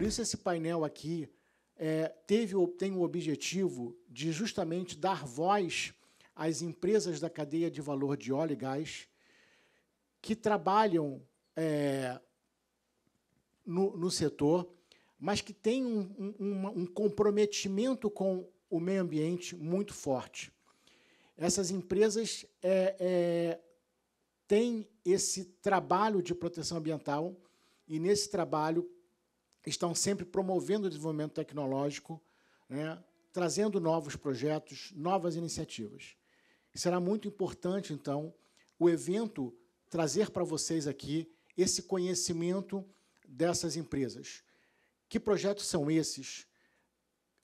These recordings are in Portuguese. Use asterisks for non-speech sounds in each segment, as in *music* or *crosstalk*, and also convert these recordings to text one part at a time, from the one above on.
por isso esse painel aqui é, teve tem o objetivo de justamente dar voz às empresas da cadeia de valor de óleo e gás que trabalham é, no, no, setor, mas que têm um, um, um comprometimento com o meio ambiente muito forte. Essas empresas é, é, têm esse trabalho de proteção ambiental e, nesse trabalho, estão sempre promovendo o desenvolvimento tecnológico, né, trazendo novos projetos, novas iniciativas. Será muito importante, então, o evento trazer para vocês aqui esse conhecimento dessas empresas. Que projetos são esses?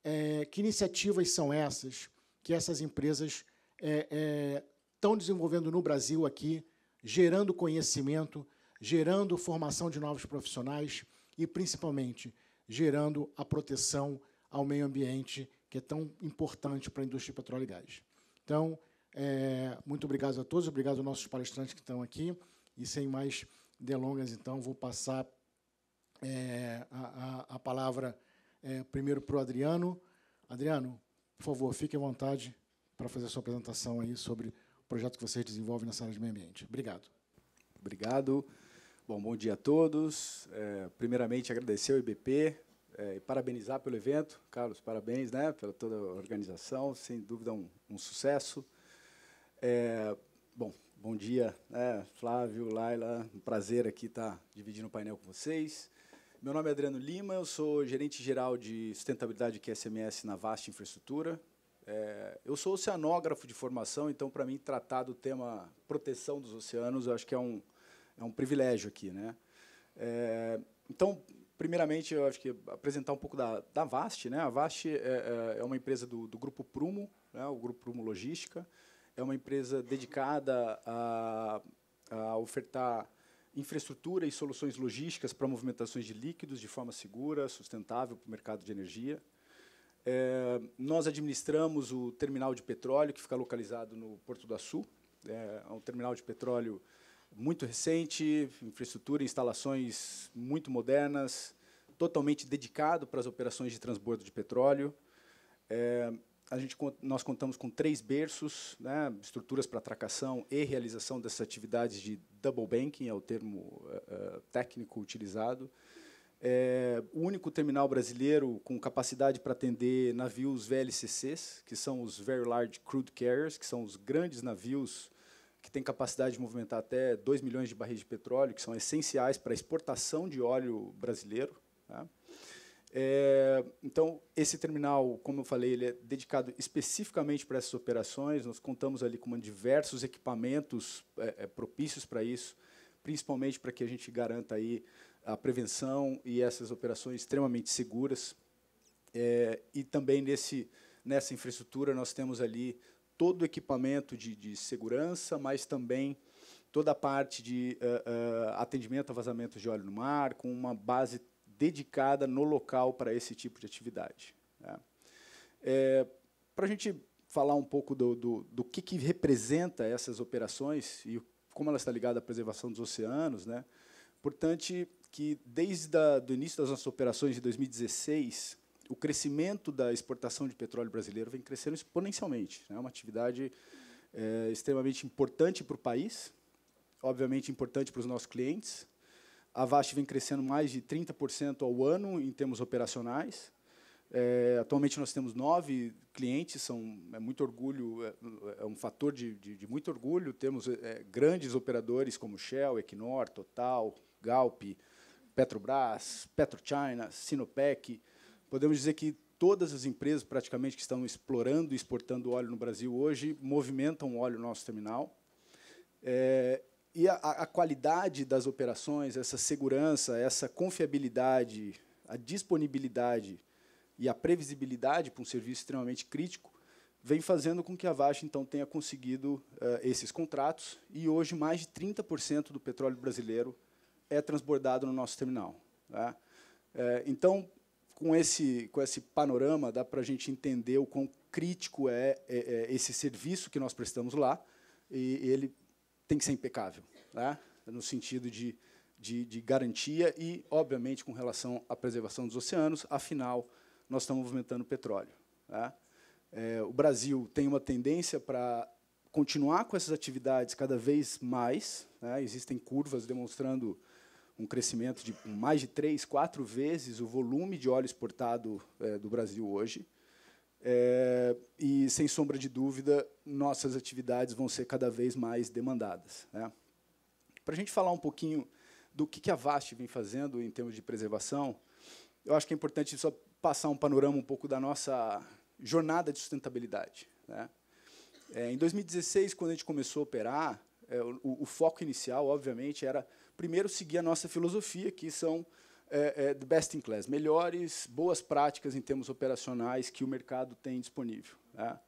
É, que iniciativas são essas que essas empresas estão é, é, desenvolvendo no Brasil aqui, gerando conhecimento, gerando formação de novos profissionais? e, principalmente, gerando a proteção ao meio ambiente, que é tão importante para a indústria de petróleo e gás. Então, é, muito obrigado a todos, obrigado aos nossos palestrantes que estão aqui. E sem mais delongas, então, vou passar é, a, a, palavra é, primeiro para o Adriano. Adriano, por favor, fique à vontade para fazer a sua apresentação aí sobre o projeto que vocês desenvolvem na sala de meio ambiente. Obrigado. Obrigado. Bom, bom dia a todos. É, primeiramente, agradecer ao IBP é, e parabenizar pelo evento. Carlos, parabéns né, pela toda a organização, sem dúvida um, um sucesso. É, bom, bom dia, né, Flávio, Laila, um prazer aqui estar dividindo o painel com vocês. Meu nome é Adriano Lima, eu sou gerente geral de sustentabilidade QSMS na Vasta Infraestrutura. É, eu sou oceanógrafo de formação, então para mim tratar do tema proteção dos oceanos, eu acho que é um, é um privilégio aqui. Né? É, então, primeiramente, eu acho que apresentar um pouco da, da Vast. Né? A Vast é, é, é uma empresa do, do Grupo Prumo, né? o Grupo Prumo Logística. É uma empresa dedicada a, a ofertar infraestrutura e soluções logísticas para movimentações de líquidos de forma segura, sustentável para o mercado de energia. É, nós administramos o terminal de petróleo que fica localizado no Porto do Açu. É, é um terminal de petróleo muito recente, infraestrutura, instalações muito modernas, totalmente dedicado para as operações de transbordo de petróleo. É, a gente, nós contamos com três berços, né, estruturas para atracação e realização dessas atividades de double banking, é o termo é, é, técnico utilizado. É, o único terminal brasileiro com capacidade para atender navios VLCCs, que são os Very Large Crude Carriers, que são os grandes navios que tem capacidade de movimentar até 2 milhões de barris de petróleo, que são essenciais para a exportação de óleo brasileiro. Né? É, então, esse terminal, como eu falei, ele é dedicado especificamente para essas operações. Nós contamos ali com diversos equipamentos é, é, propícios para isso, principalmente para que a gente garanta aí a prevenção e essas operações extremamente seguras. É, e também nesse, nessa infraestrutura nós temos ali todo o equipamento de, de segurança, mas também toda a parte de uh, uh, atendimento a vazamentos de óleo no mar, com uma base dedicada no local para esse tipo de atividade. Né? É, eh, para a gente falar um pouco do, do, do que, que, representa essas operações e como ela está ligada à preservação dos oceanos, né? importante que desde o início das nossas operações de 2016 o crescimento da exportação de petróleo brasileiro vem crescendo exponencialmente. Né? É né? uma atividade é, extremamente importante para o país, obviamente importante para os nossos clientes. A Vast vem crescendo mais de 30% ao ano em termos operacionais. É, atualmente nós temos nove clientes, são é muito orgulho, é, é um fator de, de, de, muito orgulho. Temos é, grandes operadores como Shell, Equinor, Total, Galp, Petrobras, PetroChina, Sinopec, podemos dizer que todas as empresas praticamente que estão explorando e exportando óleo no Brasil hoje movimentam óleo no nosso terminal. É, e a, a, qualidade das operações, essa segurança, essa confiabilidade, a disponibilidade e a previsibilidade para um serviço extremamente crítico vem fazendo com que a Vast então tenha conseguido uh, esses contratos e hoje mais de 30% do petróleo brasileiro é transbordado no nosso terminal. É, então com esse, com esse panorama, dá para a gente entender o quão crítico é, é, é, esse serviço que nós prestamos lá, e ele tem que ser impecável, né? no sentido de, de, de garantia e, obviamente, com relação à preservação dos oceanos, afinal, nós estamos movimentando petróleo. Né? É, o Brasil tem uma tendência para continuar com essas atividades cada vez mais, né? existem curvas demonstrando um crescimento de mais de três, quatro vezes o volume de óleo exportado é, do Brasil hoje. É, e, sem sombra de dúvida, nossas atividades vão ser cada vez mais demandadas. Né? Para a gente falar um pouquinho do que, a VAST vem fazendo em termos de preservação, eu acho que é importante só passar um panorama um pouco da nossa jornada de sustentabilidade. Né? É, em 2016, quando a gente começou a operar, o, o foco inicial, obviamente, era primeiro, seguir a nossa filosofia, que são é, é, best in class, melhores, boas práticas em termos operacionais que o mercado tem disponível. Tá?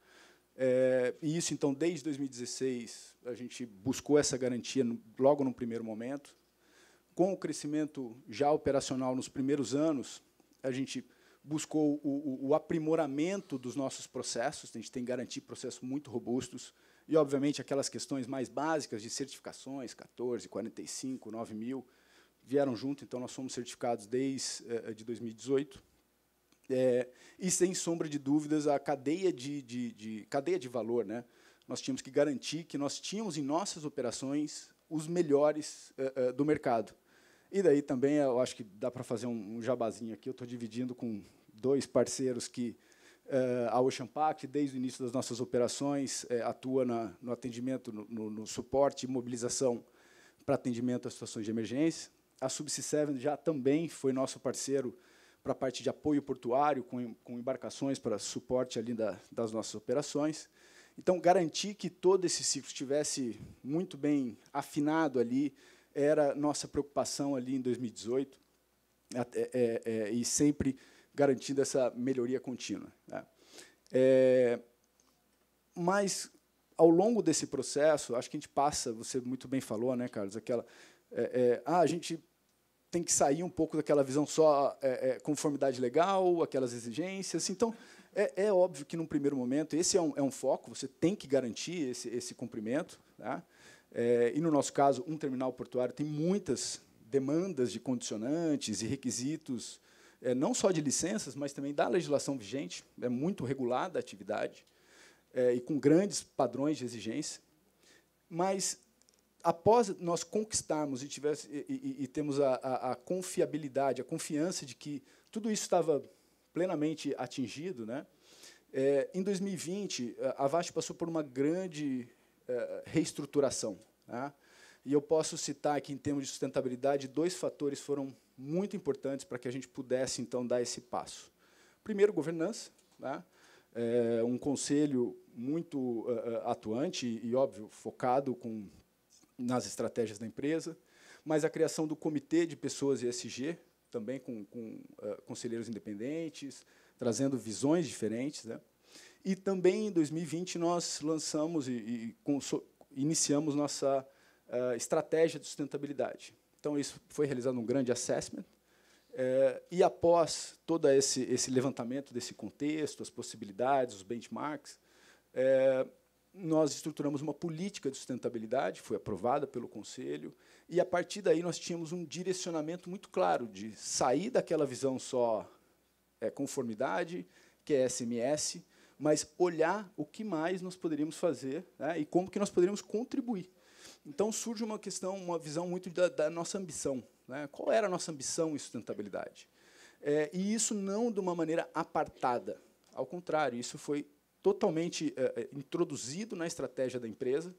É, e isso, então, desde 2016, a gente buscou essa garantia no, logo no primeiro momento. Com o crescimento já operacional nos primeiros anos, a gente buscou o, o, o aprimoramento dos nossos processos, a gente tem que garantir processos muito robustos, e, obviamente, aquelas questões mais básicas de certificações, 14, 45, 9 mil, vieram junto, então nós somos certificados desde eh, de 2018. É, eh, e, sem sombra de dúvidas, a cadeia de, de, de, cadeia de valor. Né? Nós tínhamos que garantir que nós tínhamos em nossas operações os melhores eh, eh, do mercado. E daí também eu acho que dá para fazer um, um jabazinho aqui. Eu estou dividindo com dois parceiros que eh, a Ocean Pact, desde o início das nossas operações, eh, atua na, no atendimento, no, no, no suporte e mobilização para atendimento a situações de emergência. A Subsea já também foi nosso parceiro para a parte de apoio portuário, com, com embarcações para suporte ali da, das nossas operações. Então, garantir que todo esse ciclo estivesse muito bem afinado ali era nossa preocupação ali em 2018, é, é, é, e sempre garantindo essa melhoria contínua. Né? É, mas, ao longo desse processo, acho que a gente passa, você muito bem falou, né, Carlos, aquela... É, é, ah, a gente tem que sair um pouco daquela visão só é, é, conformidade legal, aquelas exigências. Então, é, é, óbvio que, num primeiro momento, esse é um, um foco, você tem que garantir esse, esse cumprimento. Tá? e, no nosso caso, um terminal portuário tem muitas demandas de condicionantes e requisitos é, não só de licenças, mas também da legislação vigente. É muito regulada a atividade é, e com grandes padrões de exigência. Mas, após nós conquistarmos e, tivesse, e, e, e temos a, a, a, confiabilidade, a confiança de que tudo isso estava plenamente atingido, né? É, em 2020, é, a VAST passou por uma grande é, reestruturação. Né? E eu posso citar aqui, em termos de sustentabilidade, dois fatores foram muito importantes para que a gente pudesse, então, dar esse passo. Primeiro, governança. Né? É um conselho muito uh, atuante e, óbvio, focado com, nas estratégias da empresa, mas a criação do comitê de pessoas ESG, também com, com uh, conselheiros independentes, trazendo visões diferentes. Né? E também, em 2020, nós lançamos e, e iniciamos nossa uh, estratégia de sustentabilidade. Então, isso foi realizado um grande assessment. É, e após todo esse, esse levantamento desse contexto, as possibilidades, os benchmarks, é, nós estruturamos uma política de sustentabilidade, foi aprovada pelo Conselho, e a partir daí nós tínhamos um direcionamento muito claro de sair daquela visão só é, conformidade, que é SMS, mas olhar o que mais nós poderíamos fazer né, e como que nós poderíamos contribuir então surge uma questão, uma visão muito da, da nossa ambição. Né? Qual era a nossa ambição em sustentabilidade? É, e isso não de uma maneira apartada. Ao contrário, isso foi totalmente é, é introduzido na estratégia da empresa.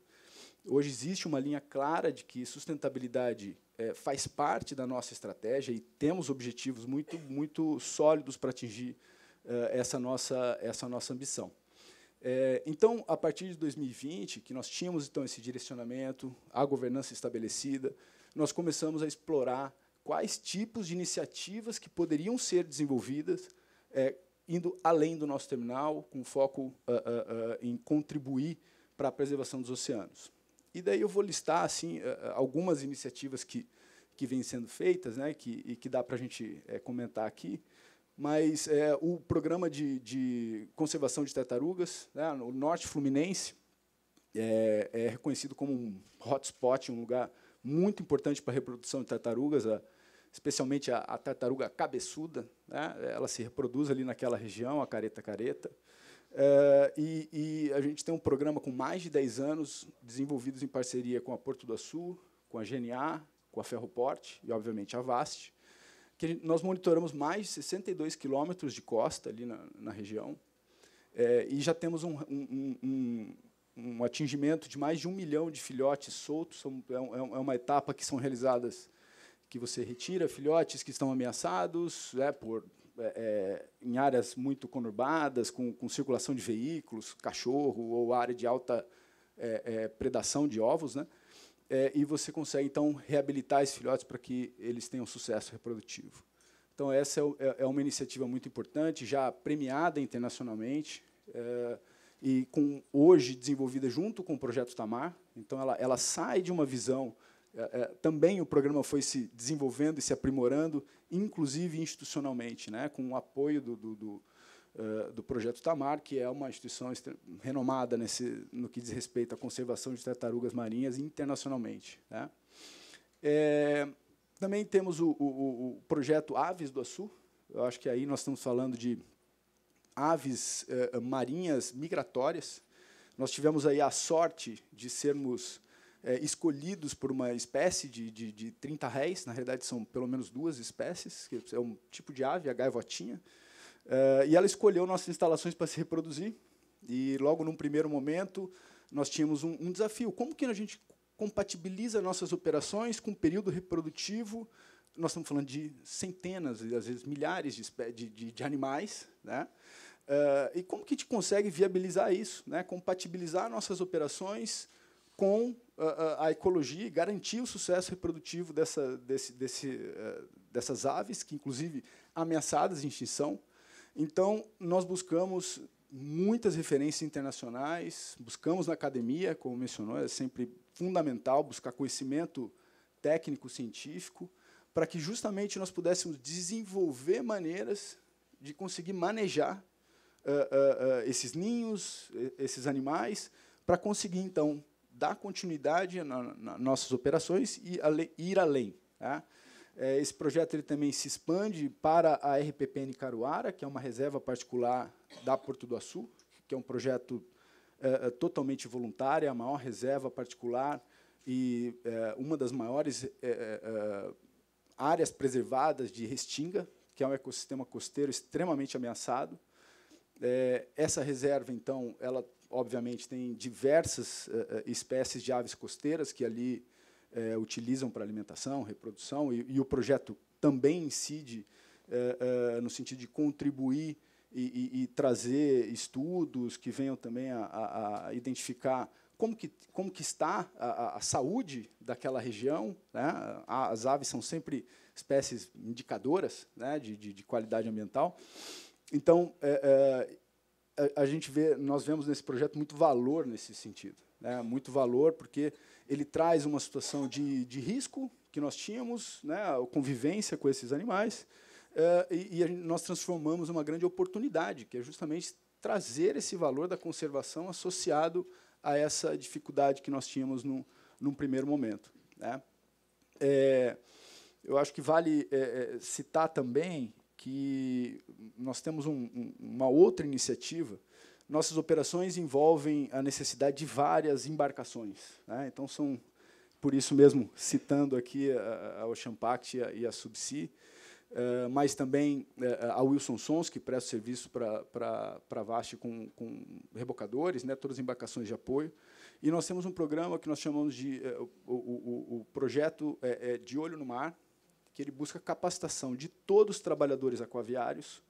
Hoje existe uma linha clara de que sustentabilidade é, faz parte da nossa estratégia e temos objetivos muito, muito sólidos para atingir é, essa, nossa, essa nossa ambição. É, então, a partir de 2020, que nós tínhamos então esse direcionamento, a governança estabelecida, nós começamos a explorar quais tipos de iniciativas que poderiam ser desenvolvidas, é, indo além do nosso terminal, com foco uh, uh, uh, em contribuir para a preservação dos oceanos. E daí eu vou listar assim algumas iniciativas que que vêm sendo feitas, né, que, e que dá para a gente é, comentar aqui mas é, o programa de, de, conservação de tartarugas, né, no norte fluminense, é, é, reconhecido como um hotspot, um lugar muito importante para a reprodução de tartarugas, a, especialmente a, a, tartaruga cabeçuda. Né, ela se reproduz ali naquela região, a careta-careta. É, e, e, a gente tem um programa com mais de 10 anos, desenvolvidos em parceria com a Porto do Sul, com a GNA, com a Ferroporte e, obviamente, a VAST, que nós monitoramos mais de 62 quilômetros de costa ali na, na região, é, e já temos um, um, um, um, atingimento de mais de um milhão de filhotes soltos. São, é, é, é, uma etapa que são realizadas que você retira filhotes que estão ameaçados né, é por, é, em áreas muito conurbadas, com, com, circulação de veículos, cachorro ou área de alta é, é, predação de ovos, né? é, e você consegue, então, reabilitar esses filhotes para que eles tenham sucesso reprodutivo. Então, essa é, é, é uma iniciativa muito importante, já premiada internacionalmente, é, e com, hoje desenvolvida junto com o Projeto Tamar. Então, ela, ela sai de uma visão... É, é, também o programa foi se desenvolvendo e se aprimorando, inclusive institucionalmente, né, com o apoio do, do, do eh, do Projeto Tamar, que é uma instituição renomada nesse, no que diz respeito à conservação de tartarugas marinhas internacionalmente. Né? É, também temos o, o, o, projeto Aves do Açu. Eu acho que aí nós estamos falando de aves eh, marinhas migratórias. Nós tivemos aí a sorte de sermos escolhidos por uma espécie de, de, de 30 réis, na realidade são pelo menos duas espécies, que é um tipo de ave, a gaivotinha, eh, e ela escolheu nossas instalações para se reproduzir. E logo num primeiro momento nós tínhamos um, um desafio: como que a gente compatibiliza nossas operações com o período reprodutivo? Nós estamos falando de centenas às vezes milhares de, de, de animais, né? Uh, e como que a gente consegue viabilizar isso, né? compatibilizar nossas operações com a, a ecologia e garantir o sucesso reprodutivo dessa, desse, desse, uh, dessas aves, que inclusive ameaçadas de extinção, então, nós buscamos muitas referências internacionais, buscamos na academia, como mencionou, é sempre fundamental buscar conhecimento técnico, científico, para que justamente nós pudéssemos desenvolver maneiras de conseguir manejar uh, uh, uh, esses ninhos, esses animais, para conseguir, então, dar continuidade nas nossas operações e ir além. Tá? É, esse projeto ele também se expande para a RPPN Caruara, que é uma reserva particular da Porto do Açu, que é um projeto é, é totalmente voluntário, é a maior reserva particular e é, uma das maiores é, áreas preservadas de Restinga, que é um ecossistema costeiro extremamente ameaçado. essa reserva, então, ela obviamente tem diversas espécies de aves costeiras que ali é, utilizam para alimentação, reprodução, e, e, o projeto também incide é, é, no sentido de contribuir e, e, e, trazer estudos que venham também a, a, a identificar como que, como que está a, a saúde daquela região. Né? As aves são sempre espécies indicadoras né, de, de, de, qualidade ambiental. Então, é, é, a, gente vê, nós vemos nesse projeto muito valor nesse sentido, né? muito valor porque ele traz uma situação de, de risco que nós tínhamos, né, a convivência com esses animais, uh, e, e nós transformamos uma grande oportunidade, que é justamente trazer esse valor da conservação associado a essa dificuldade que nós tínhamos num, num primeiro momento. Né? É, eu acho que vale é, citar também que nós temos um, um, uma outra iniciativa nossas operações envolvem a necessidade de várias embarcações. Né? Então, são, por isso mesmo, citando aqui a, a Ocean Pact e a, e a Subsea, uh, mas também uh, a Wilson Sons, que presta serviço para a Vast com, com rebocadores, né? todas as embarcações de apoio. E nós temos um programa que nós chamamos de uh, o, o, o, projeto é, é de Olho no Mar, que ele busca capacitação de todos os trabalhadores aquaviários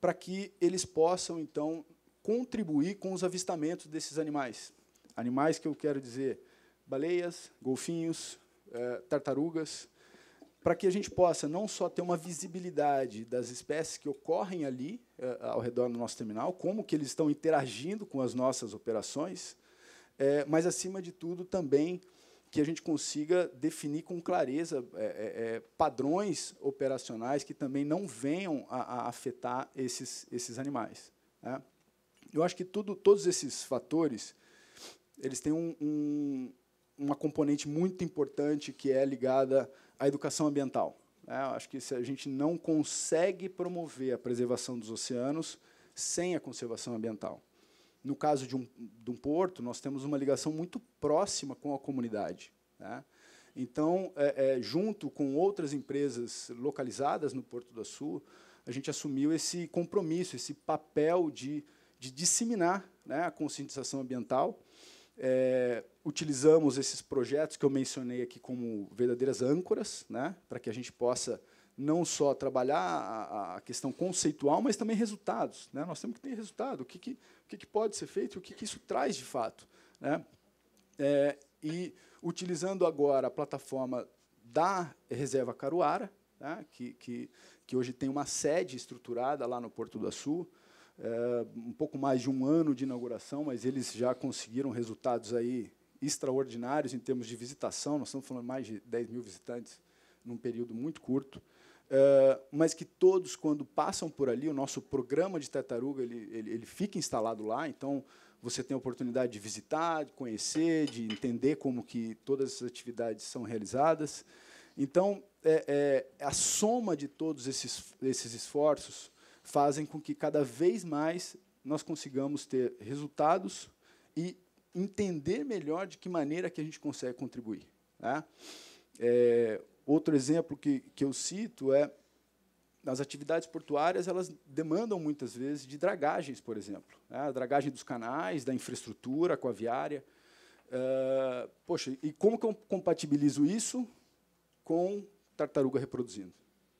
para que eles possam, então, contribuir com os avistamentos desses animais. Animais que eu quero dizer baleias, golfinhos, eh, tartarugas, para que a gente possa não só ter uma visibilidade das espécies que ocorrem ali eh, ao redor do nosso terminal, como que eles estão interagindo com as nossas operações, eh, mas acima de tudo também que a gente consiga definir com clareza padrões operacionais que também não venham a, afetar esses, esses animais. Né? Eu acho que tudo, todos esses fatores eles têm um, um, uma componente muito importante que é ligada à educação ambiental. É, acho que se a gente não consegue promover a preservação dos oceanos sem a conservação ambiental. No caso de um, de um porto, nós temos uma ligação muito próxima com a comunidade. Né? Então, é, é, junto com outras empresas localizadas no Porto do Sul, a gente assumiu esse compromisso, esse papel de de disseminar né, a conscientização ambiental. É, utilizamos esses projetos que eu mencionei aqui como verdadeiras âncoras, né, para que a gente possa não só trabalhar a, a questão conceitual, mas também resultados. Né? Nós temos que ter resultado. O que, que, o que, que pode ser feito e o que, que isso traz de fato. Né? É, e utilizando agora a plataforma da Reserva Caruara, né, que, que, que hoje tem uma sede estruturada lá no Porto do Sul é, um pouco mais de um ano de inauguração, mas eles já conseguiram resultados aí extraordinários em termos de visitação. Nós estamos falando mais de 10 mil visitantes num período muito curto. É, mas que todos, quando passam por ali, o nosso programa de tartaruga ele, ele, ele fica instalado lá. Então, você tem a oportunidade de visitar, de conhecer, de entender como que todas essas atividades são realizadas. Então, é, é, a soma de todos esses, esses esforços fazem com que cada vez mais nós consigamos ter resultados e entender melhor de que maneira que a gente consegue contribuir. Né? É, outro exemplo que, que eu cito é nas atividades portuárias elas demandam muitas vezes de dragagens, por exemplo, né? a dragagem dos canais, da infraestrutura aquaviária. Uh, é, poxa, e como que eu compatibilizo isso com tartaruga reproduzindo?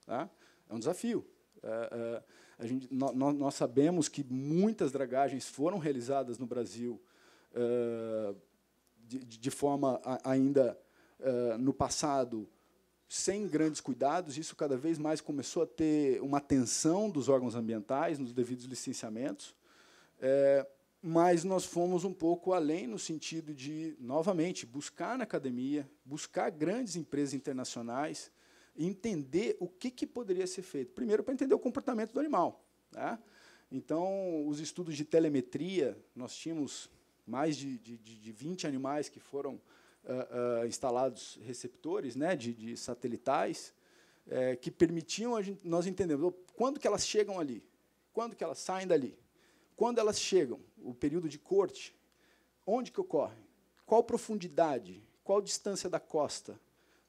Tá? É um desafio. Ah, ah, a gente, no, no, nós sabemos que muitas dragagens foram realizadas no Brasil ah, de, de, forma a, ainda no passado sem grandes cuidados, isso cada vez mais começou a ter uma atenção dos órgãos ambientais nos devidos licenciamentos, é, mas nós fomos um pouco além no sentido de, novamente, buscar na academia, buscar grandes empresas internacionais entender o que, que poderia ser feito. Primeiro, para entender o comportamento do animal. Né? Então, os estudos de telemetria, nós tínhamos mais de, de, de 20 animais que foram uh, uh, instalados receptores né, de, de satelitais, é, que permitiam gente, nós entendermos quando que elas chegam ali, quando que elas saem dali, quando elas chegam, o período de corte, onde que ocorre, qual profundidade, qual distância da costa,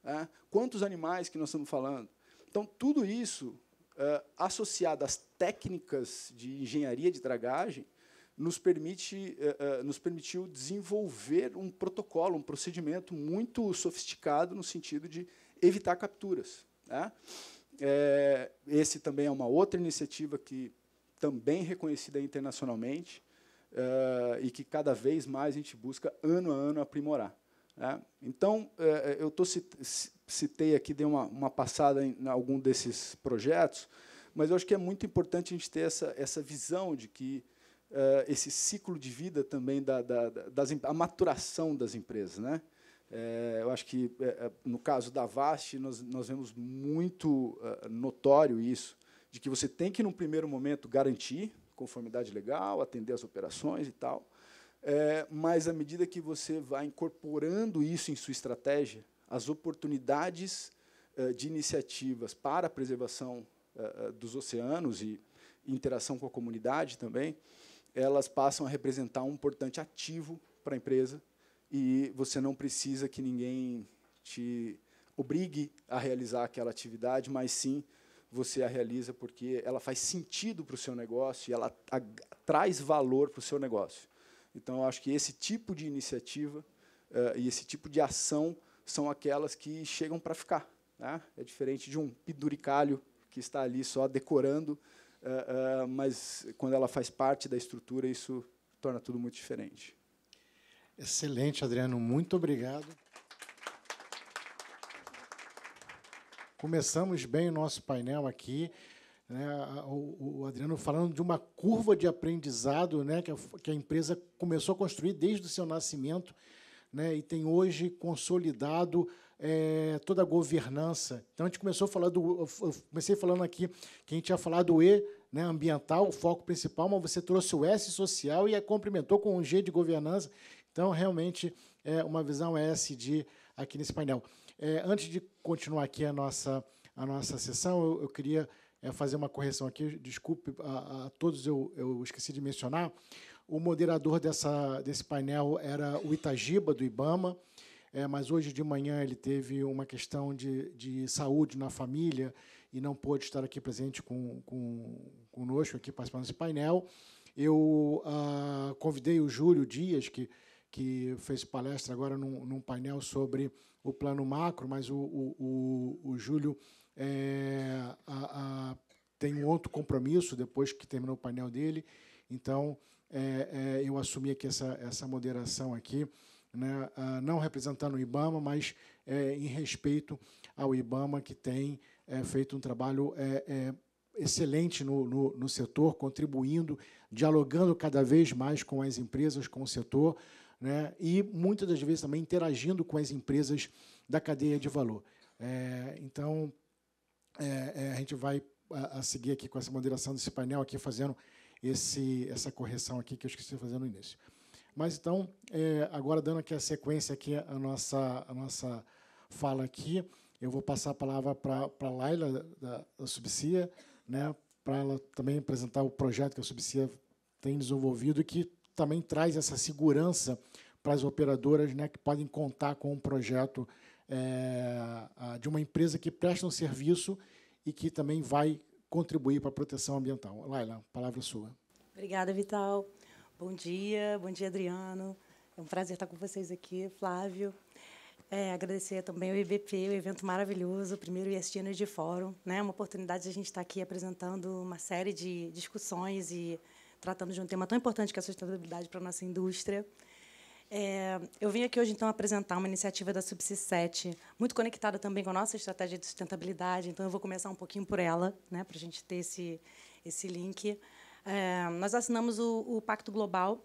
é? Quantos animais que nós estamos falando? Então, tudo isso é, associado às técnicas de engenharia de dragagem nos, permite, é, nos permitiu desenvolver um protocolo, um procedimento muito sofisticado no sentido de evitar capturas. Né? É, esse também é uma outra iniciativa que também reconhecida internacionalmente e que cada vez mais a gente busca ano a ano aprimorar. Né? Então, é, é, eu tô, citei aqui, dei uma, uma passada em, em algum desses projetos, mas eu acho que é muito importante a gente ter essa, essa visão de que é, esse ciclo de vida também da, da, das, a maturação das empresas. Né? É, eu acho que, é, no caso da Vast, nós, nós vemos muito notório isso, de que você tem que, num primeiro momento, garantir conformidade legal, atender as operações e tal, é, mas à medida que você vai incorporando isso em sua estratégia, as oportunidades é, de iniciativas para a preservação é, é, dos oceanos e interação com a comunidade também, elas passam a representar um importante ativo para a empresa e você não precisa que ninguém te obrigue a realizar aquela atividade, mas sim você a realiza porque ela faz sentido para o seu negócio e ela traz valor para o seu negócio. Então, eu acho que esse tipo de iniciativa uh, e esse tipo de ação são aquelas que chegam para ficar. Né? É diferente de um piduricalho que está ali só decorando, uh, uh, mas quando ela faz parte da estrutura, isso torna tudo muito diferente. Excelente, Adriano. Muito obrigado. Começamos bem o nosso painel aqui. Né, o, o, Adriano falando de uma curva de aprendizado né, que, a, que a empresa começou a construir desde o seu nascimento né, e tem hoje consolidado é, toda a governança. Então a gente começou a falar do. Eu comecei falando aqui que a gente ia falar do E né, ambiental, o foco principal, mas você trouxe o S social e a cumprimentou com o G de governança. Então, realmente, é uma visão S de aqui nesse painel. É, antes de continuar aqui a nossa, a nossa sessão, eu, eu queria é, fazer uma correção aqui, desculpe a, a todos, eu, eu esqueci de mencionar. O moderador dessa, desse painel era o Itagiba, do Ibama, é, mas hoje de manhã ele teve uma questão de, de saúde na família e não pôde estar aqui presente com, com, conosco, aqui participando desse painel. Eu ah, convidei o Júlio Dias, que, que fez palestra agora num, num painel sobre o plano macro, mas o, o, o, o Júlio é, a, a, tem um outro compromisso depois que terminou o painel dele, então é, é eu assumi aqui essa, essa moderação aqui, né, ah, não representando o IBAMA, mas é, em respeito ao IBAMA, que tem é, feito um trabalho excelente no, no, no, setor, contribuindo, dialogando cada vez mais com as empresas, com o setor, né, e muitas das vezes também interagindo com as empresas da cadeia de valor. É, então, é, é, a gente vai a, a, seguir aqui com essa moderação desse painel aqui, fazendo esse, essa correção aqui que eu esqueci de fazer no início. Mas então, é, agora dando aqui a sequência aqui a nossa, a nossa fala aqui, eu vou passar a palavra para a Laila da, da né, para ela também apresentar o projeto que a Subsia tem desenvolvido e que também traz essa segurança para as operadoras, né, que podem contar com um projeto é, de uma empresa que presta um serviço e que também vai contribuir para a proteção ambiental. Laila, palavra sua. Obrigada, Vital. Bom dia, bom dia, Adriano. É um prazer estar com vocês aqui, Flávio. É, agradecer também o IBP, o um evento maravilhoso, o primeiro ESG Fórum. Né? Uma oportunidade de a gente estar aqui apresentando uma série de discussões e tratando de um tema tão importante que é a sustentabilidade para a nossa indústria. É, eu vim aqui hoje, então, apresentar uma iniciativa da Subsys 7, muito conectada também com a nossa estratégia de sustentabilidade, então eu vou começar um pouquinho por ela, né, para a gente ter esse, esse link. É, nós assinamos o, o Pacto Global,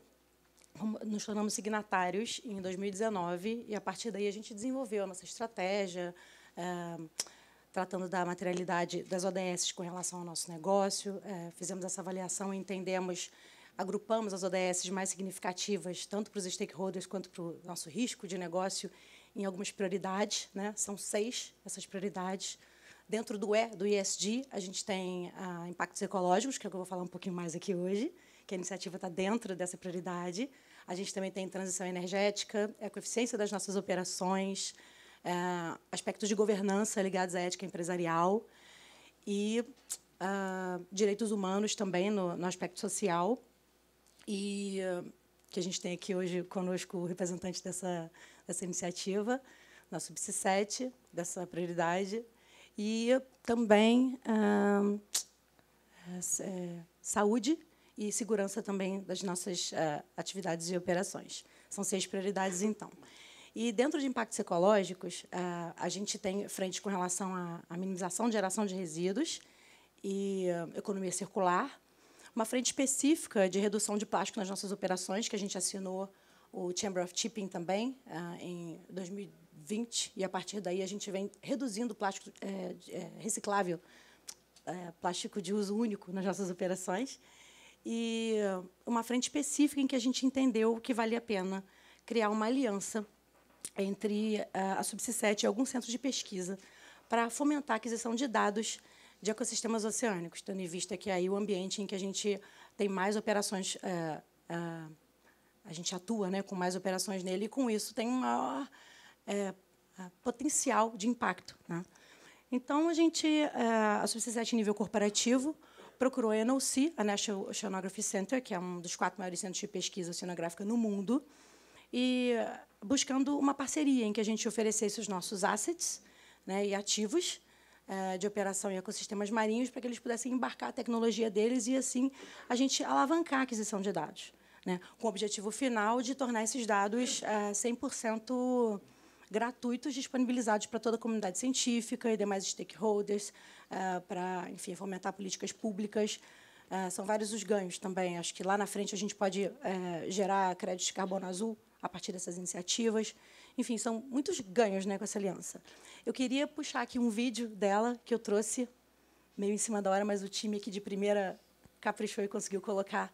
nos tornamos signatários em 2019, e a partir daí a gente desenvolveu a nossa estratégia, é, tratando da materialidade das ODS com relação ao nosso negócio, é, fizemos essa avaliação e entendemos agrupamos as ODS mais significativas, tanto para os stakeholders quanto para o nosso risco de negócio, em algumas prioridades. Né? São seis essas prioridades. Dentro do E, do ESG, a gente tem ah, impactos ecológicos, que é o que eu vou falar um pouquinho mais aqui hoje, que a iniciativa está dentro dessa prioridade. A gente também tem transição energética, ecoeficiência das nossas operações, ah, aspectos de governança ligados à ética empresarial e ah, direitos humanos também no, no aspecto social e que a gente tem aqui hoje conosco o representante dessa, dessa iniciativa, nosso BC7, dessa prioridade, e também ah, é, saúde e segurança também das nossas ah, atividades e operações. São seis prioridades, então. E dentro de impactos ecológicos, ah, a gente tem frente com relação à minimização de geração de resíduos e é, economia circular, uma frente específica de redução de plástico nas nossas operações, que a gente assinou o Chamber of Shipping também, ah, em 2020, e a partir daí a gente vem reduzindo o plástico é, é, reciclável, é, plástico de uso único nas nossas operações, e uma frente específica em que a gente entendeu que valia a pena criar uma aliança entre ah, a Subsisset e alguns centros de pesquisa para fomentar a aquisição de dados de ecossistemas oceânicos, tendo em vista que é aí o ambiente em que a gente tem mais operações, é, é, a gente atua né, com mais operações nele, e com isso tem um maior é, é, potencial de impacto. Né? Então, a gente, é, a Subsisete, nível corporativo, procurou a NOC, a National Oceanography Center, que é um dos quatro maiores centros de pesquisa oceanográfica no mundo, e buscando uma parceria em que a gente oferecesse os nossos assets né, e ativos, é, de operação em ecossistemas marinhos para que eles pudessem embarcar a tecnologia deles e, assim, a gente alavancar a aquisição de dados, né? com o objetivo final de tornar esses dados 100% é, gratuitos disponibilizados para toda a comunidade científica e demais stakeholders, é, para, enfim, fomentar políticas públicas. São vários os ganhos também. Acho que lá na frente a gente pode gerar crédito de carbono azul a partir dessas iniciativas. Enfim, são muitos ganhos né, com essa aliança. Eu queria puxar aqui um vídeo dela que eu trouxe meio em cima da hora, mas o time aqui de primeira caprichou e conseguiu colocar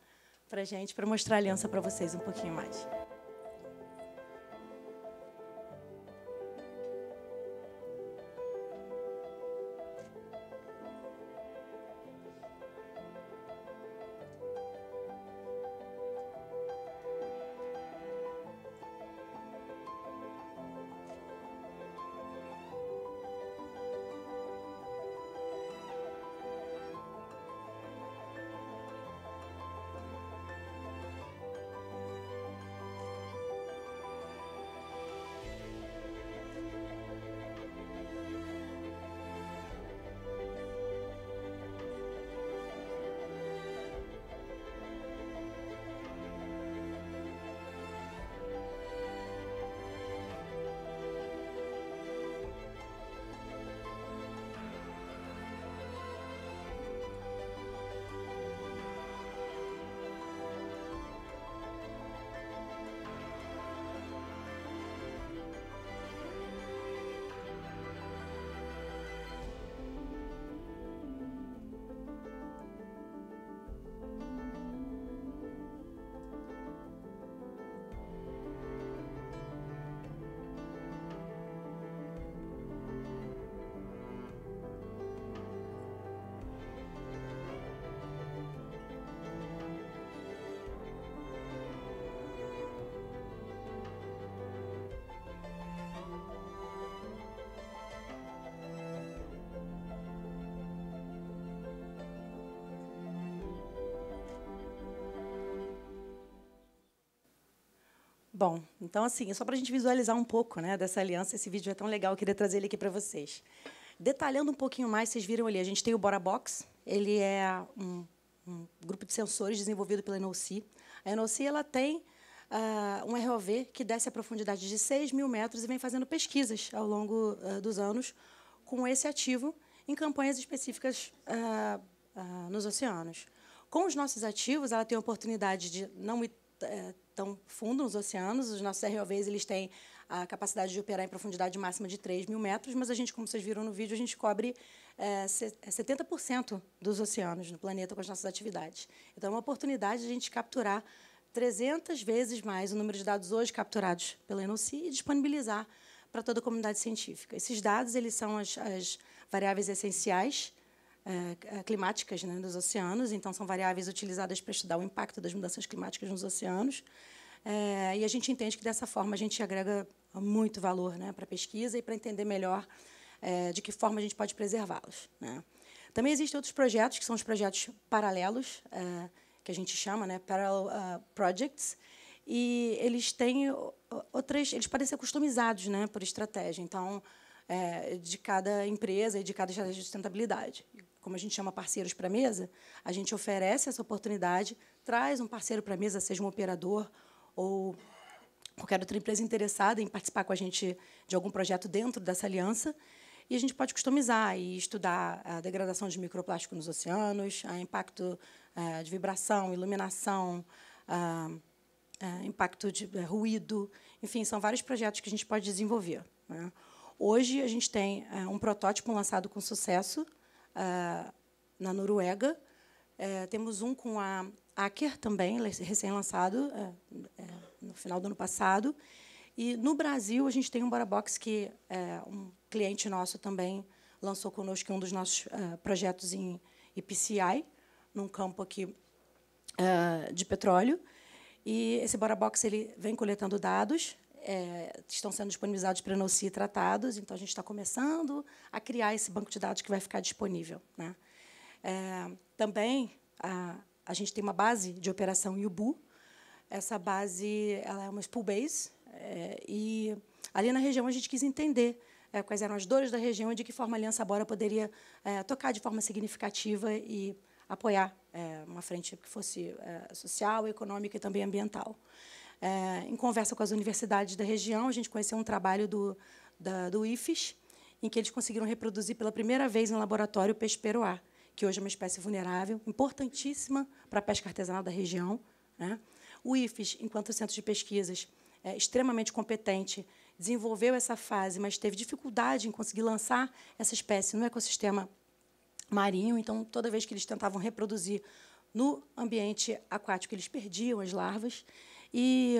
para gente, para mostrar a aliança para vocês um pouquinho mais. Então, assim, só para a gente visualizar um pouco né, dessa aliança, esse vídeo é tão legal, eu queria trazer ele aqui para vocês. Detalhando um pouquinho mais, vocês viram ali, a gente tem o Bora Box, ele é um, um grupo de sensores desenvolvido pela NOC. A NOC ela tem uh, um ROV que desce a profundidade de 6 mil metros e vem fazendo pesquisas ao longo uh, dos anos com esse ativo em campanhas específicas uh, nos oceanos. Com os nossos ativos, ela tem a oportunidade de não ir eh, tão fundo nos oceanos. Os nossos ROVs eles têm a capacidade de operar em profundidade máxima de 3 mil metros, mas a gente, como vocês viram no vídeo, a gente cobre é, 70% é, dos oceanos no planeta com as nossas atividades. Então, é uma oportunidade de a gente capturar 300 vezes mais o número de dados hoje capturados pela ENOCI e disponibilizar para toda a comunidade científica. Esses dados eles são as, as variáveis essenciais é, é, climáticas né, dos oceanos, então são variáveis utilizadas para estudar o impacto das mudanças climáticas nos oceanos. É, e a gente entende que dessa forma a gente agrega muito valor né, para a pesquisa e para entender melhor é, de que forma a gente pode preservá-los. Né. Também existem outros projetos, que são os projetos paralelos, é, que a gente chama, né, Parallel uh, Projects, e eles têm outras, eles podem ser customizados né, por estratégia, então, de cada empresa e de cada estratégia de sustentabilidade como a gente chama parceiros para a mesa, a gente oferece essa oportunidade, traz um parceiro para a mesa, seja um operador ou qualquer outra empresa interessada em participar com a gente de algum projeto dentro dessa aliança, e a gente pode customizar e estudar a degradação de microplástico nos oceanos, a impacto é, de vibração, iluminação, é, impacto de é, ruído, enfim, são vários projetos que a gente pode desenvolver. Né? Hoje a gente tem um protótipo lançado com sucesso uh, na Noruega. Uh, temos um com a Hacker também, recém-lançado, é, é, no final do ano passado. E no Brasil, a gente tem um Bora Box que um cliente nosso também lançou conosco um dos nossos projetos em IPCI, num campo aqui de petróleo. E esse Bora Box ele vem coletando dados é, estão sendo disponibilizados para NOCI tratados, então a gente está começando a criar esse banco de dados que vai ficar disponível. Né? É, também a, a gente tem uma base de operação Yubu. Essa base ela é uma spool base, é, e ali na região a gente quis entender é, quais eram as dores da região e de que forma a Aliança Bora poderia é, tocar de forma significativa e apoiar é, uma frente que fosse é, social, econômica e também ambiental é, em conversa com as universidades da região, a gente conheceu um trabalho do, da, do IFES, em que eles conseguiram reproduzir pela primeira vez em laboratório o peixe peruá, que hoje é uma espécie vulnerável, importantíssima para a pesca artesanal da região. Né? O IFES, enquanto centro de pesquisas, é extremamente competente, desenvolveu essa fase, mas teve dificuldade em conseguir lançar essa espécie no ecossistema marinho. Então, toda vez que eles tentavam reproduzir no ambiente aquático, eles perdiam as larvas. E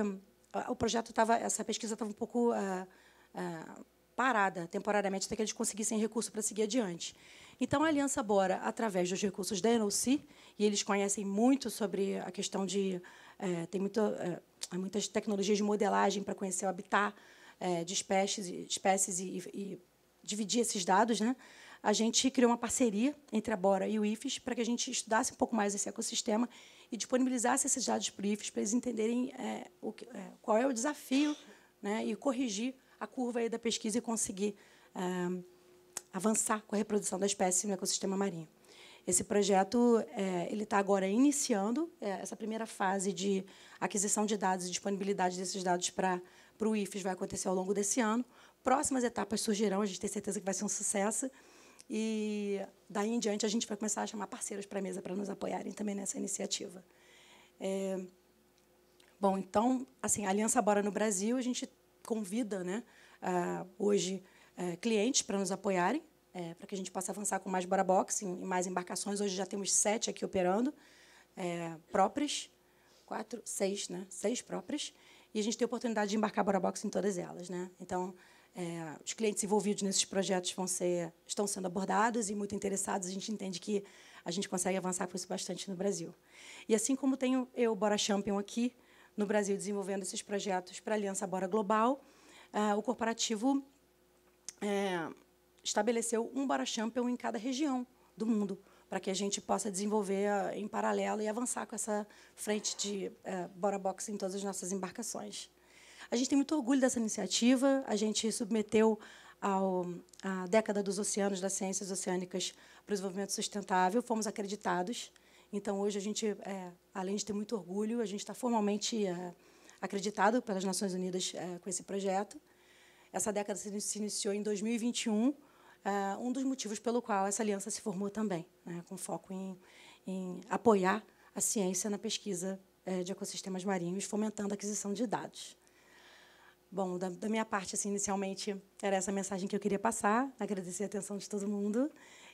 ah, o projeto estava, essa pesquisa estava um pouco ah, ah, parada temporariamente até que eles conseguissem recurso para seguir adiante. Então, a Aliança Bora, através dos recursos da NOC, e eles conhecem muito sobre a questão de... Eh, tem muito, eh, muitas tecnologias de modelagem para conhecer o habitat eh, de espécies, espécies e, e, dividir esses dados. Né? A gente criou uma parceria entre a Bora e o IFES para que a gente estudasse um pouco mais esse ecossistema e disponibilizasse esses dados para o IFES para eles entenderem é, o que, é, qual é o desafio né, e corrigir a curva da pesquisa e conseguir é, avançar com a reprodução da espécie no ecossistema marinho. Esse projeto é, ele está agora iniciando é, essa primeira fase de aquisição de dados e disponibilidade desses dados para, para o IFES vai acontecer ao longo desse ano. Próximas etapas surgirão, a gente tem certeza que vai ser um sucesso. E daí em diante a gente vai começar a chamar parceiros para a mesa para nos apoiarem também nessa iniciativa. É... Bom, então, assim, a Aliança Bora no Brasil, a gente convida né, uh, hoje uh, clientes para nos apoiarem, é, para que a gente possa avançar com mais Bora Box e mais embarcações. Hoje já temos sete aqui operando, é, próprias, quatro, seis, né? Seis próprias. E a gente tem a oportunidade de embarcar Bora Box em todas elas. Né? Então, é, os clientes envolvidos nesses projetos vão ser, estão sendo abordados e muito interessados. A gente entende que a gente consegue avançar com isso bastante no Brasil. E assim como tenho eu, Bora Champion, aqui no Brasil, desenvolvendo esses projetos para a Aliança Bora Global, é, o corporativo é, estabeleceu um Bora Champion em cada região do mundo, para que a gente possa desenvolver é, em paralelo e avançar com essa frente de Bora Box em todas as nossas embarcações. A gente tem muito orgulho dessa iniciativa. A gente submeteu ao, década dos oceanos, das ciências oceânicas, para o desenvolvimento sustentável. Fomos acreditados. Então, hoje, a gente, é, além de ter muito orgulho, a gente está formalmente é, acreditado pelas Nações Unidas é, com esse projeto. Essa década se iniciou em 2021, é, um dos motivos pelo qual essa aliança se formou também, né, com foco em, em apoiar a ciência na pesquisa é, de ecossistemas marinhos, fomentando a aquisição de dados. Bom, da, da, minha parte, assim, inicialmente, era essa mensagem que eu queria passar. Agradecer a atenção de todo mundo.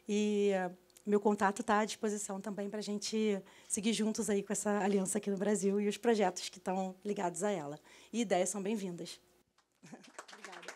E uh, meu contato está à disposição também para a gente seguir juntos aí com essa aliança aqui no Brasil e os projetos que estão ligados a ela. E ideias são bem-vindas. *laughs* Obrigada.